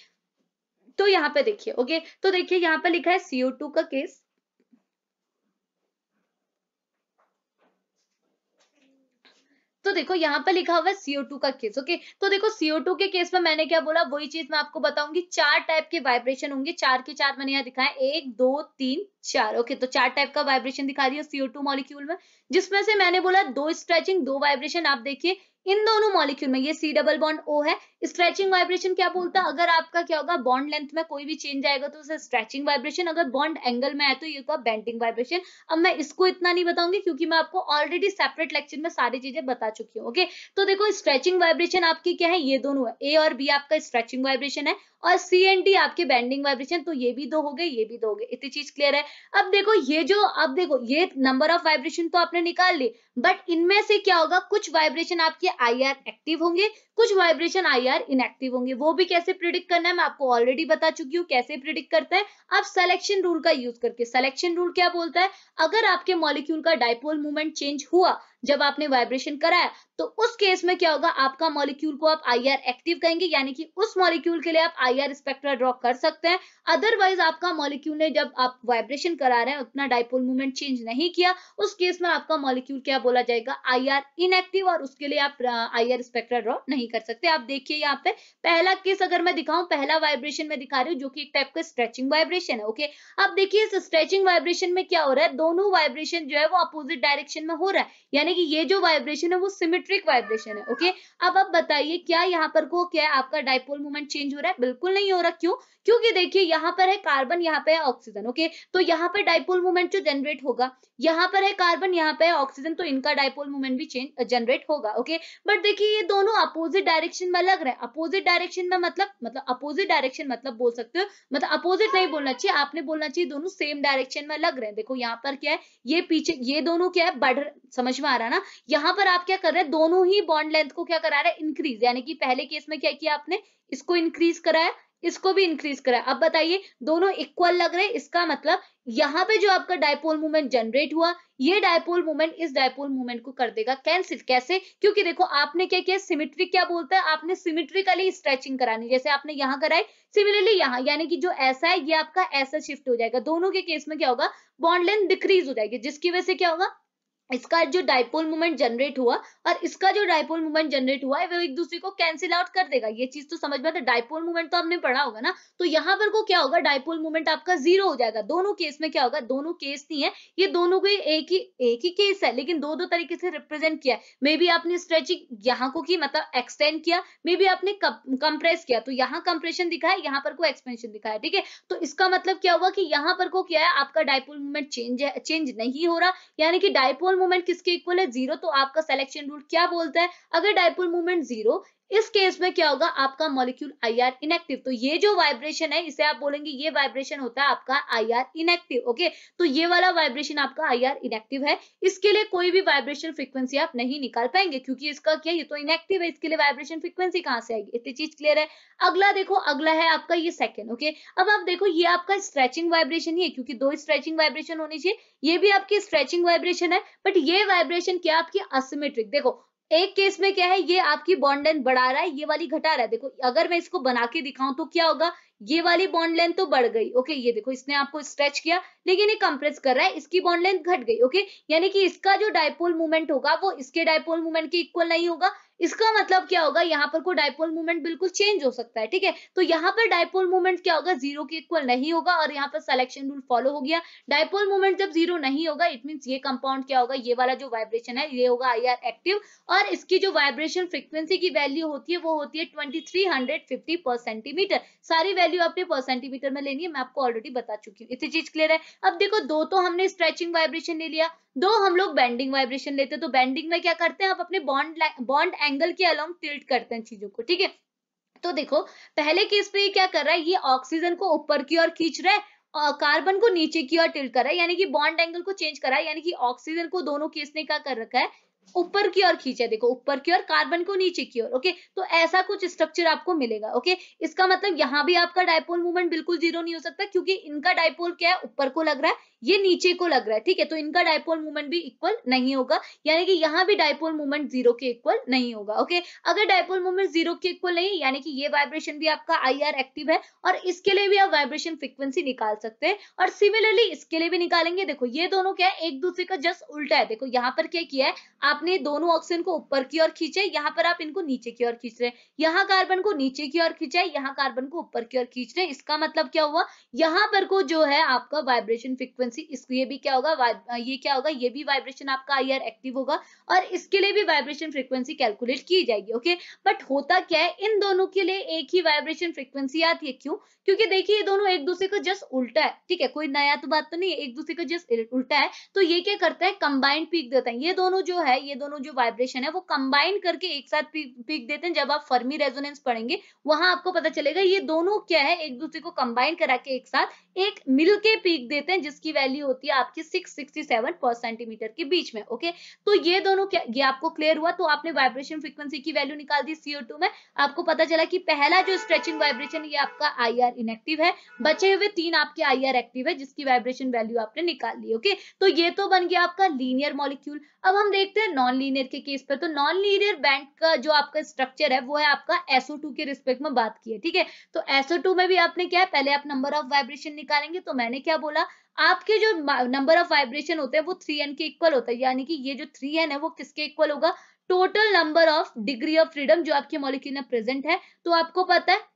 तो यहाँ पे देखिए ओके तो देखिए यहाँ पे लिखा है सीओ का केस तो देखो यहाँ पर लिखा हुआ है सीओ टू का केस ओके तो देखो सीओ टू के केस में मैंने क्या बोला वही चीज मैं आपको बताऊंगी चार टाइप के वाइब्रेशन होंगे चार के चार मैंने यहाँ दिखाया एक दो तीन चार ओके तो चार टाइप का वाइब्रेशन दिखा रही है सीओ टू मॉलिक्यूल में जिसमें से मैंने बोला दो स्ट्रेचिंग दो वाइब्रेशन आप देखिए इन दोनों मॉलिक्यूल में ये सी डबल बॉन्ड ओ है स्ट्रेचिंग वाइब्रेशन क्या बोलता है अगर आपका क्या होगा बॉन्ड लेंथ में कोई भी चेंज आएगा तो उसे स्ट्रेचिंग वाइब्रेशन अगर बॉन्ड एंगल में आए तो ये होगा बेंडिंग वाइब्रेशन अब मैं इसको इतना नहीं बताऊंगी क्योंकि मैं आपको ऑलरेडी सेपरेट लेक्चर में सारी चीजें बता चुकी हूँ ओके तो देखो स्ट्रेचिंग वाइब्रेशन आपकी क्या है ये दोनों है ए और बी आपका स्ट्रेचिंग वाइब्रेशन है और सी एंड डी आपके बैंडिंग वाइब्रेशन तो ये भी दो हो गए ये भी दो हो गए इतनी चीज क्लियर है अब देखो ये जो अब देखो ये नंबर ऑफ वाइब्रेशन तो आप आपने निकाल ली बट इनमें से क्या होगा कुछ वाइब्रेशन आपके आई एक्टिव होंगे कुछ वाइब्रेशन आई इनएक्टिव होंगे वो भी कैसे प्रिडिक्ट करना है मैं आपको ऑलरेडी बता चुकी हूँ कैसे प्रिडिक्ट करता है आप सिलेक्शन रूल का यूज करके सिलेक्शन रूल क्या बोलता है अगर आपके मॉलिक्यूल का डायपोल मूवमेंट चेंज हुआ जब आपने वाइब्रेशन कराया तो उस केस में क्या होगा आपका मॉलिक्यूल को आप आई एक्टिव कहेंगे यानी कि उस मॉलिक्यूल के लिए आप आई आर स्पेक्ट्रा ड्रॉ कर सकते हैं अदरवाइज आपका मॉलिक्यूल ने जब आप वाइब्रेशन करा रहे हैं उतना डायपोल मूवमेंट चेंज नहीं किया उस केस में आपका मॉलिक्यूल क्या बोला जाएगा आई आर इनएक्टिव और उसके लिए आप आई आर स्पेक्ट्रा ड्रॉ नहीं कर सकते आप देखिए यहाँ पे पहला केस अगर मैं दिखाऊं पहला वाइब्रेशन में दिखा रही हूँ जो कि एक टाइप का स्ट्रेचिंग वाइब्रेशन है ओके अब देखिए इस स्ट्रेचिंग वाइब्रेशन में क्या हो रहा है दोनों वाइब्रेशन जो है वो अपोजिट डायरेक्शन में हो रहा है यानी कि ये जो वाइब्रेशन है वो सिमेट्रिक वाइब्रेशन है ओके अब आप बताइए क्या यहाँ पर को क्या आपका डायपोल मूवमेंट चेंज हो रहा है बिल्कुल नहीं हो रहा क्यों क्योंकि देखिए यहाँ पर है कार्बन यहाँ पे है ऑक्सीजन ओके तो यहाँ पर डायपोल मूवमेंट जो जनरेट होगा यहाँ पर है कार्बन यहाँ पे है ऑक्सीजन तो इनका डायपोल मोमेंट भी चेंज जनरेट होगा ओके बट देखिए ये दोनों अपोजिट डायरेक्शन में लग रहे हैं अपोजिट डायरेक्शन में मतलब मतलब अपोजिट डायरेक्शन मतलब बोल सकते हो मतलब अपोजिट नहीं बोलना चाहिए आपने बोलना चाहिए दोनों सेम डायरेक्शन में लग रहे हैं देखो यहाँ पर क्या है ये पीछे ये दोनों क्या है बढ़ समझ में आ रहा है ना यहाँ पर आप क्या कर रहे हैं दोनों ही बॉन्ड लेंथ को क्या करा रहे हैं इंक्रीज यानी कि पहले केस में क्या किया आपने इसको इंक्रीज कराया इसको भी इंक्रीज करा अब बताइए दोनों इक्वल लग रहे इसका मतलब यहाँ पे जो आपका डायपोल मूवमेंट जनरेट हुआ ये डायपोल मूवमेंट इस डायपोल मूवमेंट को कर देगा कैंसिल कैसे क्योंकि देखो आपने क्या किया सिमिट्री क्या बोलता है आपने सिमिट्रिकली स्ट्रेचिंग करानी जैसे आपने यहाँ कराई सिमिलरली यहाँ यानी कि जो ऐसा है ये आपका ऐसा शिफ्ट हो जाएगा दोनों के केस में क्या होगा बॉन्डलेन डिक्रीज हो जाएगी जिसकी वजह से क्या होगा इसका जो डायपोल मूवमेंट जनरेट हुआ और इसका जो डायपोल मूवमेंट जनरेट हुआ है वो एक दूसरे को कैंसिल आउट कर देगा ये चीज तो समझ में आता डायपोल मूवमेंट तो आपने पढ़ा होगा ना तो यहाँ पर को क्या होगा डायपोल मूवमेंट आपका जीरो हो जाएगा दोनों केस में क्या होगा दोनों केस नहीं है ये दोनों को एक ही एक ही केस है लेकिन दो दो तरीके से रिप्रेजेंट किया मे बी आपने स्ट्रेचिंग यहाँ को की मतलब एक्सटेंड किया मे बी आपने कंप्रेस किया तो यहाँ कंप्रेशन दिखा है यहाँ पर को एक्सपेंशन दिखा है ठीक है तो इसका मतलब क्या हुआ कि यहाँ पर को क्या है आपका डायपोल मूवमेंट चेंज चेंज नहीं हो रहा यानी कि डायपोल मूवमेंट किसके इक्वल है जीरो तो आपका सिलेक्शन रूल क्या बोलता है अगर डायपोल मूवमेंट जीरो इस केस में क्या होगा आपका मॉलिक्यूल आई आर इनएक्टिव तो ये जो वाइब्रेशन है इसे आप बोलेंगे ये वाइब्रेशन होता है आपका आई आर इनएक्टिव ओके तो ये वाला वाइब्रेशन आपका आई आर इनएक्टिव है इसके लिए कोई भी वाइब्रेशन फ्रीक्वेंसी आप नहीं निकाल पाएंगे क्योंकि इसका क्या ये तो इनएक्टिव है इसके लिए वाइब्रेशन फ्रीक्वेंसी कहां से आएगी इतनी चीज क्लियर है अगला देखो अगला है आपका ये सेकेंड ओके अब आप देखो ये आपका स्ट्रेचिंग वाइब्रेशन ही है क्योंकि दो स्ट्रेचिंग वाइब्रेशन होनी चाहिए ये भी आपकी स्ट्रेचिंग वाइब्रेशन है बट ये वाइब्रेशन क्या आपकी असिमेट्रिक देखो एक केस में क्या है ये आपकी बॉन्ड लेंथ बढ़ा रहा है ये वाली घटा रहा है देखो अगर मैं इसको बना के दिखाऊं तो क्या होगा ये वाली बॉन्ड लेंथ तो बढ़ गई ओके ये देखो इसने आपको स्ट्रेच किया लेकिन ये कंप्रेस कर रहा है इसकी बॉन्ड लेंथ घट गई ओके यानी कि इसका जो डायपोल मूवमेंट होगा वो इसके डायपोल मूवमेंट के इक्वल नहीं होगा इसका मतलब क्या होगा यहाँ पर कोई डायपोल मूवमेंट बिल्कुल चेंज हो सकता है ठीक है तो यहाँ पर डायपोल मूवमेंट क्या होगा जीरो के इक्वल नहीं होगा और यहाँ पर सिलेक्शन रूल फॉलो हो गया डायपोल मूवमेंट जब जीरो नहीं होगा इट मीन ये कंपाउंड क्या होगा ये वाला जो वाइब्रेशन है ये होगा आई एक्टिव और इसकी जो वाइब्रेशन फ्रिक्वेंसी की वैल्यू होती है वो होती है ट्वेंटी पर सेंटीमीटर सारी वैल्यू आपने पर सेंटीमीटर में लेनी है मैं आपको ऑलरेडी बता चुकी हूँ इसी चीज क्लियर है अब देखो दो तो हमने स्ट्रेचिंग वाइब्रेशन ले लिया दो हम लोग बैंडिंग वाइब्रेशन लेते हैं तो बैंडिंग में क्या करते हैं आप अपने बॉन्ड बॉन्ड एंगल के अलोंग टिल्ट करते हैं चीजों को ठीक है तो देखो पहले केस पे क्या कर रहा है ये ऑक्सीजन को ऊपर की ओर खींच रहा है और कार्बन को नीचे की ओर टिल्ट कर रहा है यानी कि बॉन्ड एंगल को चेंज कर रहा है यानी कि ऑक्सीजन को दोनों केस ने क्या कर रखा है ऊपर की ओर खींचा देखो ऊपर की ओर कार्बन को नीचे की ओर ओके तो ऐसा कुछ स्ट्रक्चर आपको मिलेगा ओके इसका मतलब यहाँ भी आपका डायपोल मूवमेंट बिल्कुल जीरो नहीं हो सकता क्योंकि इनका डायपोल क्या है ऊपर को लग रहा है ये नीचे को लग रहा है ठीक है तो इनका डायपोल मूवमेंट भी इक्वल नहीं होगा यानी कि यहाँ भी डायपोल मूवमेंट जीरो के इक्वल नहीं होगा ओके अगर डायपोल मूवमेंट जीरो के इक्वल नहीं यानी कि ये वाइब्रेशन भी आपका आई एक्टिव है और इसके लिए भी आप वाइब्रेशन फ्रिक्वेंसी निकाल सकते हैं और सिमिलरली इसके लिए भी निकालेंगे देखो ये दोनों क्या है एक दूसरे का जस्ट उल्टा है देखो यहाँ पर क्या किया है आपने दोनों ऑक्सीजन को ऊपर की ओर खींचे यहाँ पर आप इनको नीचे की ओर खींच रहे हैं यहाँ कार्बन को नीचे की ओर खींचा है यहाँ कार्बन को ऊपर की ओर खींच रहे हैं इसका मतलब क्या हुआ यहाँ पर को जो है आपका वाइब्रेशन फ्रिक्वेंसी फ्रीक्वेंसी इसलिए भी क्या होगा ये क्या होगा ये भी वाइब्रेशन आपका आई एक्टिव होगा और इसके लिए भी वाइब्रेशन फ्रीक्वेंसी कैलकुलेट की जाएगी ओके बट होता क्या है इन दोनों के लिए एक ही वाइब्रेशन फ्रीक्वेंसी आती है क्यों क्योंकि देखिए ये दोनों एक दूसरे को जस्ट उल्टा है ठीक है कोई नया तो बात तो नहीं है एक दूसरे को जस्ट उल्टा है तो ये क्या करता है कंबाइंड पीक देता है ये दोनों जो है ये दोनों जो वाइब्रेशन है वो कंबाइंड करके एक साथ पीक देते हैं जब आप फर्मी रेजोनेंस पढ़ेंगे वहां आपको पता चलेगा ये दोनों क्या है एक दूसरे को कंबाइन करा के एक साथ एक मिलके पीक देते हैं जिसकी वैल्यू होती है आपकी सिक्स सिक्सटी सेवन पर सेंटीमीटर के बीच में ओके तो ये दोनों क्या ये आपको क्लियर हुआ तो आपने वाइब्रेशन फ्रीक्वेंसी की वैल्यू निकाल दी सीओ टू में आपको पता चला कि पहला जो स्ट्रेचिंग वाइब्रेशन ये आपका आई आर इनएक्टिव है बचे हुए तीन आपके आई आर एक्टिव है जिसकी वाइब्रेशन वैल्यू आपने निकाल ली ओके तो ये तो बन गया आपका लीनियर मॉलिक्यूल अब हम देखते हैं नॉन लीनियर के केस पर तो नॉन लीनियर बैंड का जो आपका स्ट्रक्चर है वो है आपका एसओ के रिस्पेक्ट में बात की है ठीक है तो एसओ में भी आपने क्या है पहले आप नंबर ऑफ वाइब्रेशन निकालेंगे तो मैंने क्या बोला आपके जो नंबर ऑफ वाइब्रेशन होते हैं वो थ्री एन के इक्वल होता है यानी कि ये जो थ्री एन है वो किसके इक्वल होगा total number of degree of freedom जो आपके मॉलिक्यूल में प्रेजेंट है तो आपको पता है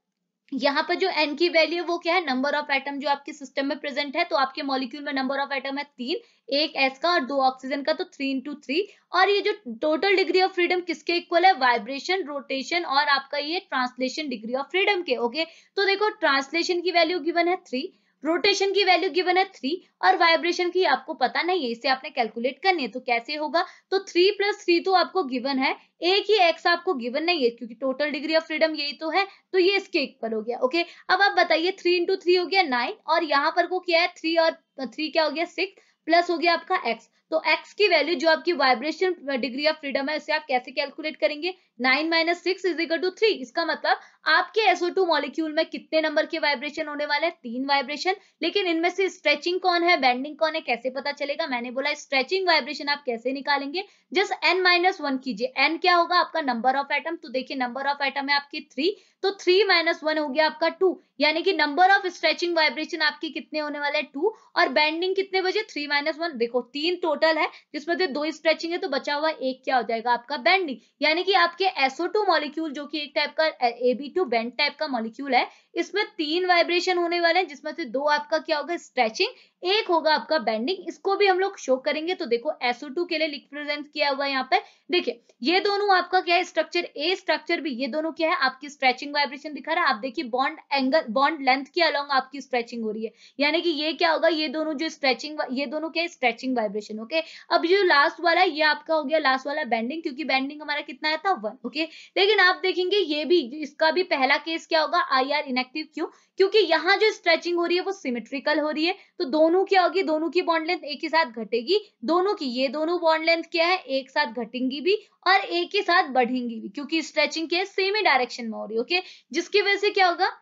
यहाँ पर जो एन की वैल्यू है वो क्या है नंबर ऑफ एटम जो आपके सिस्टम में प्रेजेंट है तो आपके मॉलिक्यूल में नंबर ऑफ एटम है तीन एक एस का और दो ऑक्सीजन का तो थ्री इंटू थ्री और ये जो टोटल डिग्री ऑफ फ्रीडम किसके इक्वल है वाइब्रेशन रोटेशन और आपका ये ट्रांसलेशन डिग्री ऑफ फ्रीडम के ओके तो देखो ट्रांसलेशन की वैल्यू गिवन है थ्री रोटेशन की वैल्यू गिवन है थ्री और वाइब्रेशन की आपको पता नहीं है इसे आपने कैलकुलेट करनी है तो कैसे होगा तो थ्री प्लस थ्री तो आपको गिवन है एक ही एक्स आपको गिवन नहीं है क्योंकि टोटल डिग्री ऑफ फ्रीडम यही तो है तो ये इसके इक्वल हो गया ओके अब आप बताइए थ्री इंटू थ्री हो गया नाइन और यहाँ पर को क्या है थ्री और थ्री क्या हो गया सिक्स प्लस हो गया आपका एक्स तो x की वैल्यू जो आपकी वाइब्रेशन डिग्री ऑफ फ्रीडम है उसे आप कैसे कैलकुलेट करेंगे nine minus six is equal to three इसका मतलब आपके SO2 मॉलिक्यूल में कितने नंबर के वाइब्रेशन होने वाले हैं तीन वाइब्रेशन लेकिन इनमें से स्ट्रेचिंग कौन है बेंडिंग कौन है कैसे पता चलेगा मैंने बोला स्ट्रेचिंग वाइब्रेशन आप कैसे निकालेंगे जस्ट एन माइनस वन कीजिए एन क्या होगा आपका नंबर ऑफ एटम तो देखिए नंबर ऑफ एटम है आपकी थ्री तो थ्री माइनस वन हो गया आपका टू यानी कि नंबर ऑफ स्ट्रेचिंग वाइब्रेशन आपके कितने होने वाले हैं टू और बैंडिंग कितने बजे थ्री माइनस वन देखो तीन टोटल टोटल है जिसमें से दो स्ट्रेचिंग है तो बचा हुआ एक क्या हो जाएगा आपका बैंडिंग यानी कि आपके एसओ मॉलिक्यूल जो कि एक टाइप का एबी टू बेंड टाइप का मॉलिक्यूल है इसमें तीन वाइब्रेशन होने वाले हैं जिसमें से दो आपका क्या होगा स्ट्रेचिंग एक होगा आपका बेंडिंग इसको भी हम लोग शो करेंगे तो देखो SO2 के लिए रिप्रेजेंट किया हुआ है यहाँ पे देखिए ये दोनों आपका क्या है स्ट्रक्चर ए स्ट्रक्चर भी ये दोनों क्या है आपकी स्ट्रेचिंग वाइब्रेशन दिखा रहा है आप देखिए बॉन्ड एंगल बॉन्ड लेंथ के अलॉन्ग आपकी स्ट्रेचिंग हो रही है यानी कि ये क्या होगा ये दोनों जो स्ट्रेचिंग ये दोनों क्या है स्ट्रेचिंग वाइब्रेशन ओके अब जो लास्ट वाला ये आपका हो गया लास्ट वाला बैंडिंग क्योंकि बैंडिंग हमारा कितना आया था वन ओके लेकिन आप देखेंगे ये भी इसका भी पहला केस क्या होगा आई आर इनएक्टिव क्यों क्योंकि यहाँ जो स्ट्रेचिंग हो रही है वो सिमेट्रिकल हो रही है तो दोनों क्या होगी दोनों की बॉन्ड लेंथ एक ही साथ घटेगी दोनों की ये दोनों बॉन्ड लेंथ क्या है एक साथ घटेंगी भी और एक ही साथ बढ़ेंगी भी क्योंकि स्ट्रेचिंग के सेम ही डायरेक्शन में हो रही है ओके जिसकी वजह से क्या होगा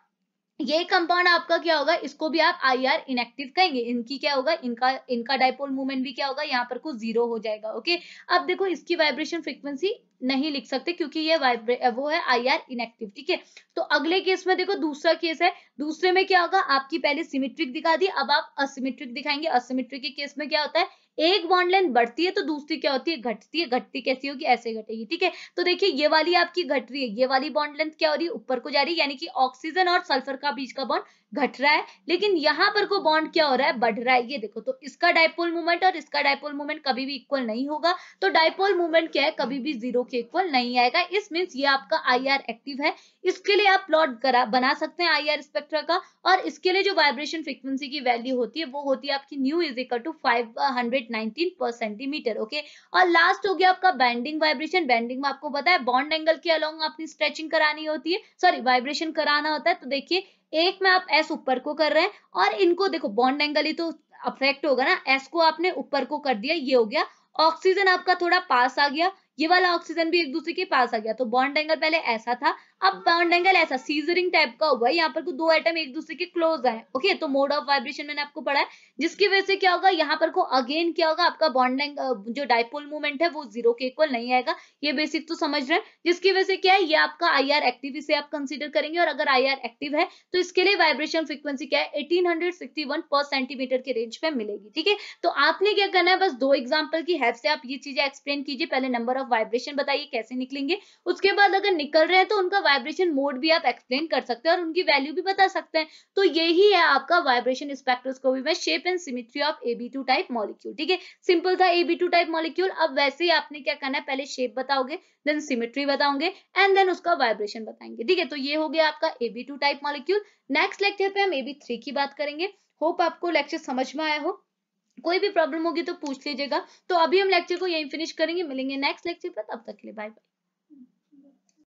ये कंपाउंड आपका क्या होगा इसको भी आप आई आर इनएक्टिव कहेंगे इनकी क्या होगा इनका इनका डायपोल मूवमेंट भी क्या होगा यहाँ पर कुछ जीरो हो जाएगा ओके अब देखो इसकी वाइब्रेशन फ्रीक्वेंसी नहीं लिख सकते क्योंकि ये वो है आई आर इनएक्टिव ठीक है तो अगले केस में देखो दूसरा केस है दूसरे में क्या होगा आपकी पहले सिमेट्रिक दिखा दी अब आप असिमेट्रिक दिखाएंगे असिमेट्रिक के केस में क्या होता है एक बॉन्ड लेंथ बढ़ती है तो दूसरी क्या होती है घटती है घटती कैसी होगी ऐसे घटेगी ठीक है तो देखिए ये वाली आपकी घट रही है ये वाली बॉन्ड लेंथ क्या हो रही है ऊपर को जा रही है यानी कि ऑक्सीजन और सल्फर का बीच का बॉन्ड घट रहा है लेकिन यहाँ पर को बॉन्ड क्या हो रहा है बढ़ रहा है ये देखो तो इसका डायपोल मूवमेंट और इसका डायपोल मूवमेंट कभी भी इक्वल नहीं होगा तो डायपोल मूवमेंट क्या है कभी भी जीरो के इक्वल नहीं आएगा इस मीन ये आपका आई एक्टिव है इसके लिए आप प्लॉट करा बना सकते हैं आई आर स्पेक्ट्रा का और इसके लिए जो वाइब्रेशन फ्रिक्वेंसी की वैल्यू होती है वो होती है आपकी nu is equal to five hundred nineteen पर सेंटीमीटर ओके और लास्ट हो गया आपका बैंडिंग वाइब्रेशन बैंडिंग में आपको बताया है बॉन्ड एंगल के अलॉन्ग आपकी स्ट्रेचिंग करानी होती है सॉरी वाइब्रेशन कराना होता है तो देखिए एक में आप एस ऊपर को कर रहे हैं और इनको देखो बॉन्ड एंगल ही तो अफेक्ट होगा ना एस को आपने ऊपर को कर दिया ये हो गया ऑक्सीजन आपका थोड़ा पास आ गया ये वाला ऑक्सीजन भी एक दूसरे के पास आ गया तो बॉन्ड एंगल पहले ऐसा था अब बॉन्ड एंगल ऐसा सीजरिंग टाइप का हुआ है यहाँ पर को दो आइटम एक दूसरे के क्लोज आए ओके तो मोड ऑफ वाइब्रेशन मैंने आपको पढ़ा है जिसकी वजह से क्या होगा यहाँ पर को अगेन क्या होगा आपका बॉन्ड जो डायपोल मूवमेंट है वो जीरो के इक्वल नहीं आएगा ये बेसिक तो समझ रहे हैं जिसकी वजह से क्या है ये आपका आई आर एक्टिव इसे आप कंसिडर करेंगे और अगर आई आर एक्टिव है तो इसके लिए वाइब्रेशन फ्रिक्वेंसी क्या है एटीन पर सेंटीमीटर के रेंज पे मिलेगी ठीक है तो आपने क्या करना है बस दो एग्जाम्पल की हेल्प से आप ये चीजें एक्सप्लेन कीजिए पहले नंबर ऑफ आप वाइब्रेशन बताइए कैसे निकलेंगे उसके बाद अगर निकल रहे हैं तो उनका वाइब्रेशन मोड भी आप एक्सप्लेन कर सकते हैं और उनकी वैल्यू भी बता सकते हैं तो यही है आपका वाइब्रेशन स्पेक्ट्रोस्कोपी में shape and symmetry of AB two type molecule ठीक है सिंपल था एबी टू टाइप मॉलिक्यूल अब वैसे ही आपने क्या करना है पहले शेप बताओगे देन सिमिट्री बताओगे एंड देन उसका वाइब्रेशन बताएंगे ठीक है तो ये हो गया आपका AB two type molecule next lecture पे हम एबी थ्री की बात करेंगे होप आपको लेक्चर समझ में आया हो कोई भी प्रॉब्लम होगी तो पूछ लीजिएगा तो अभी हम लेक्चर को यहीं फिनिश करेंगे मिलेंगे नेक्स्ट लेक्चर पर तब तक के लिए बाय बाय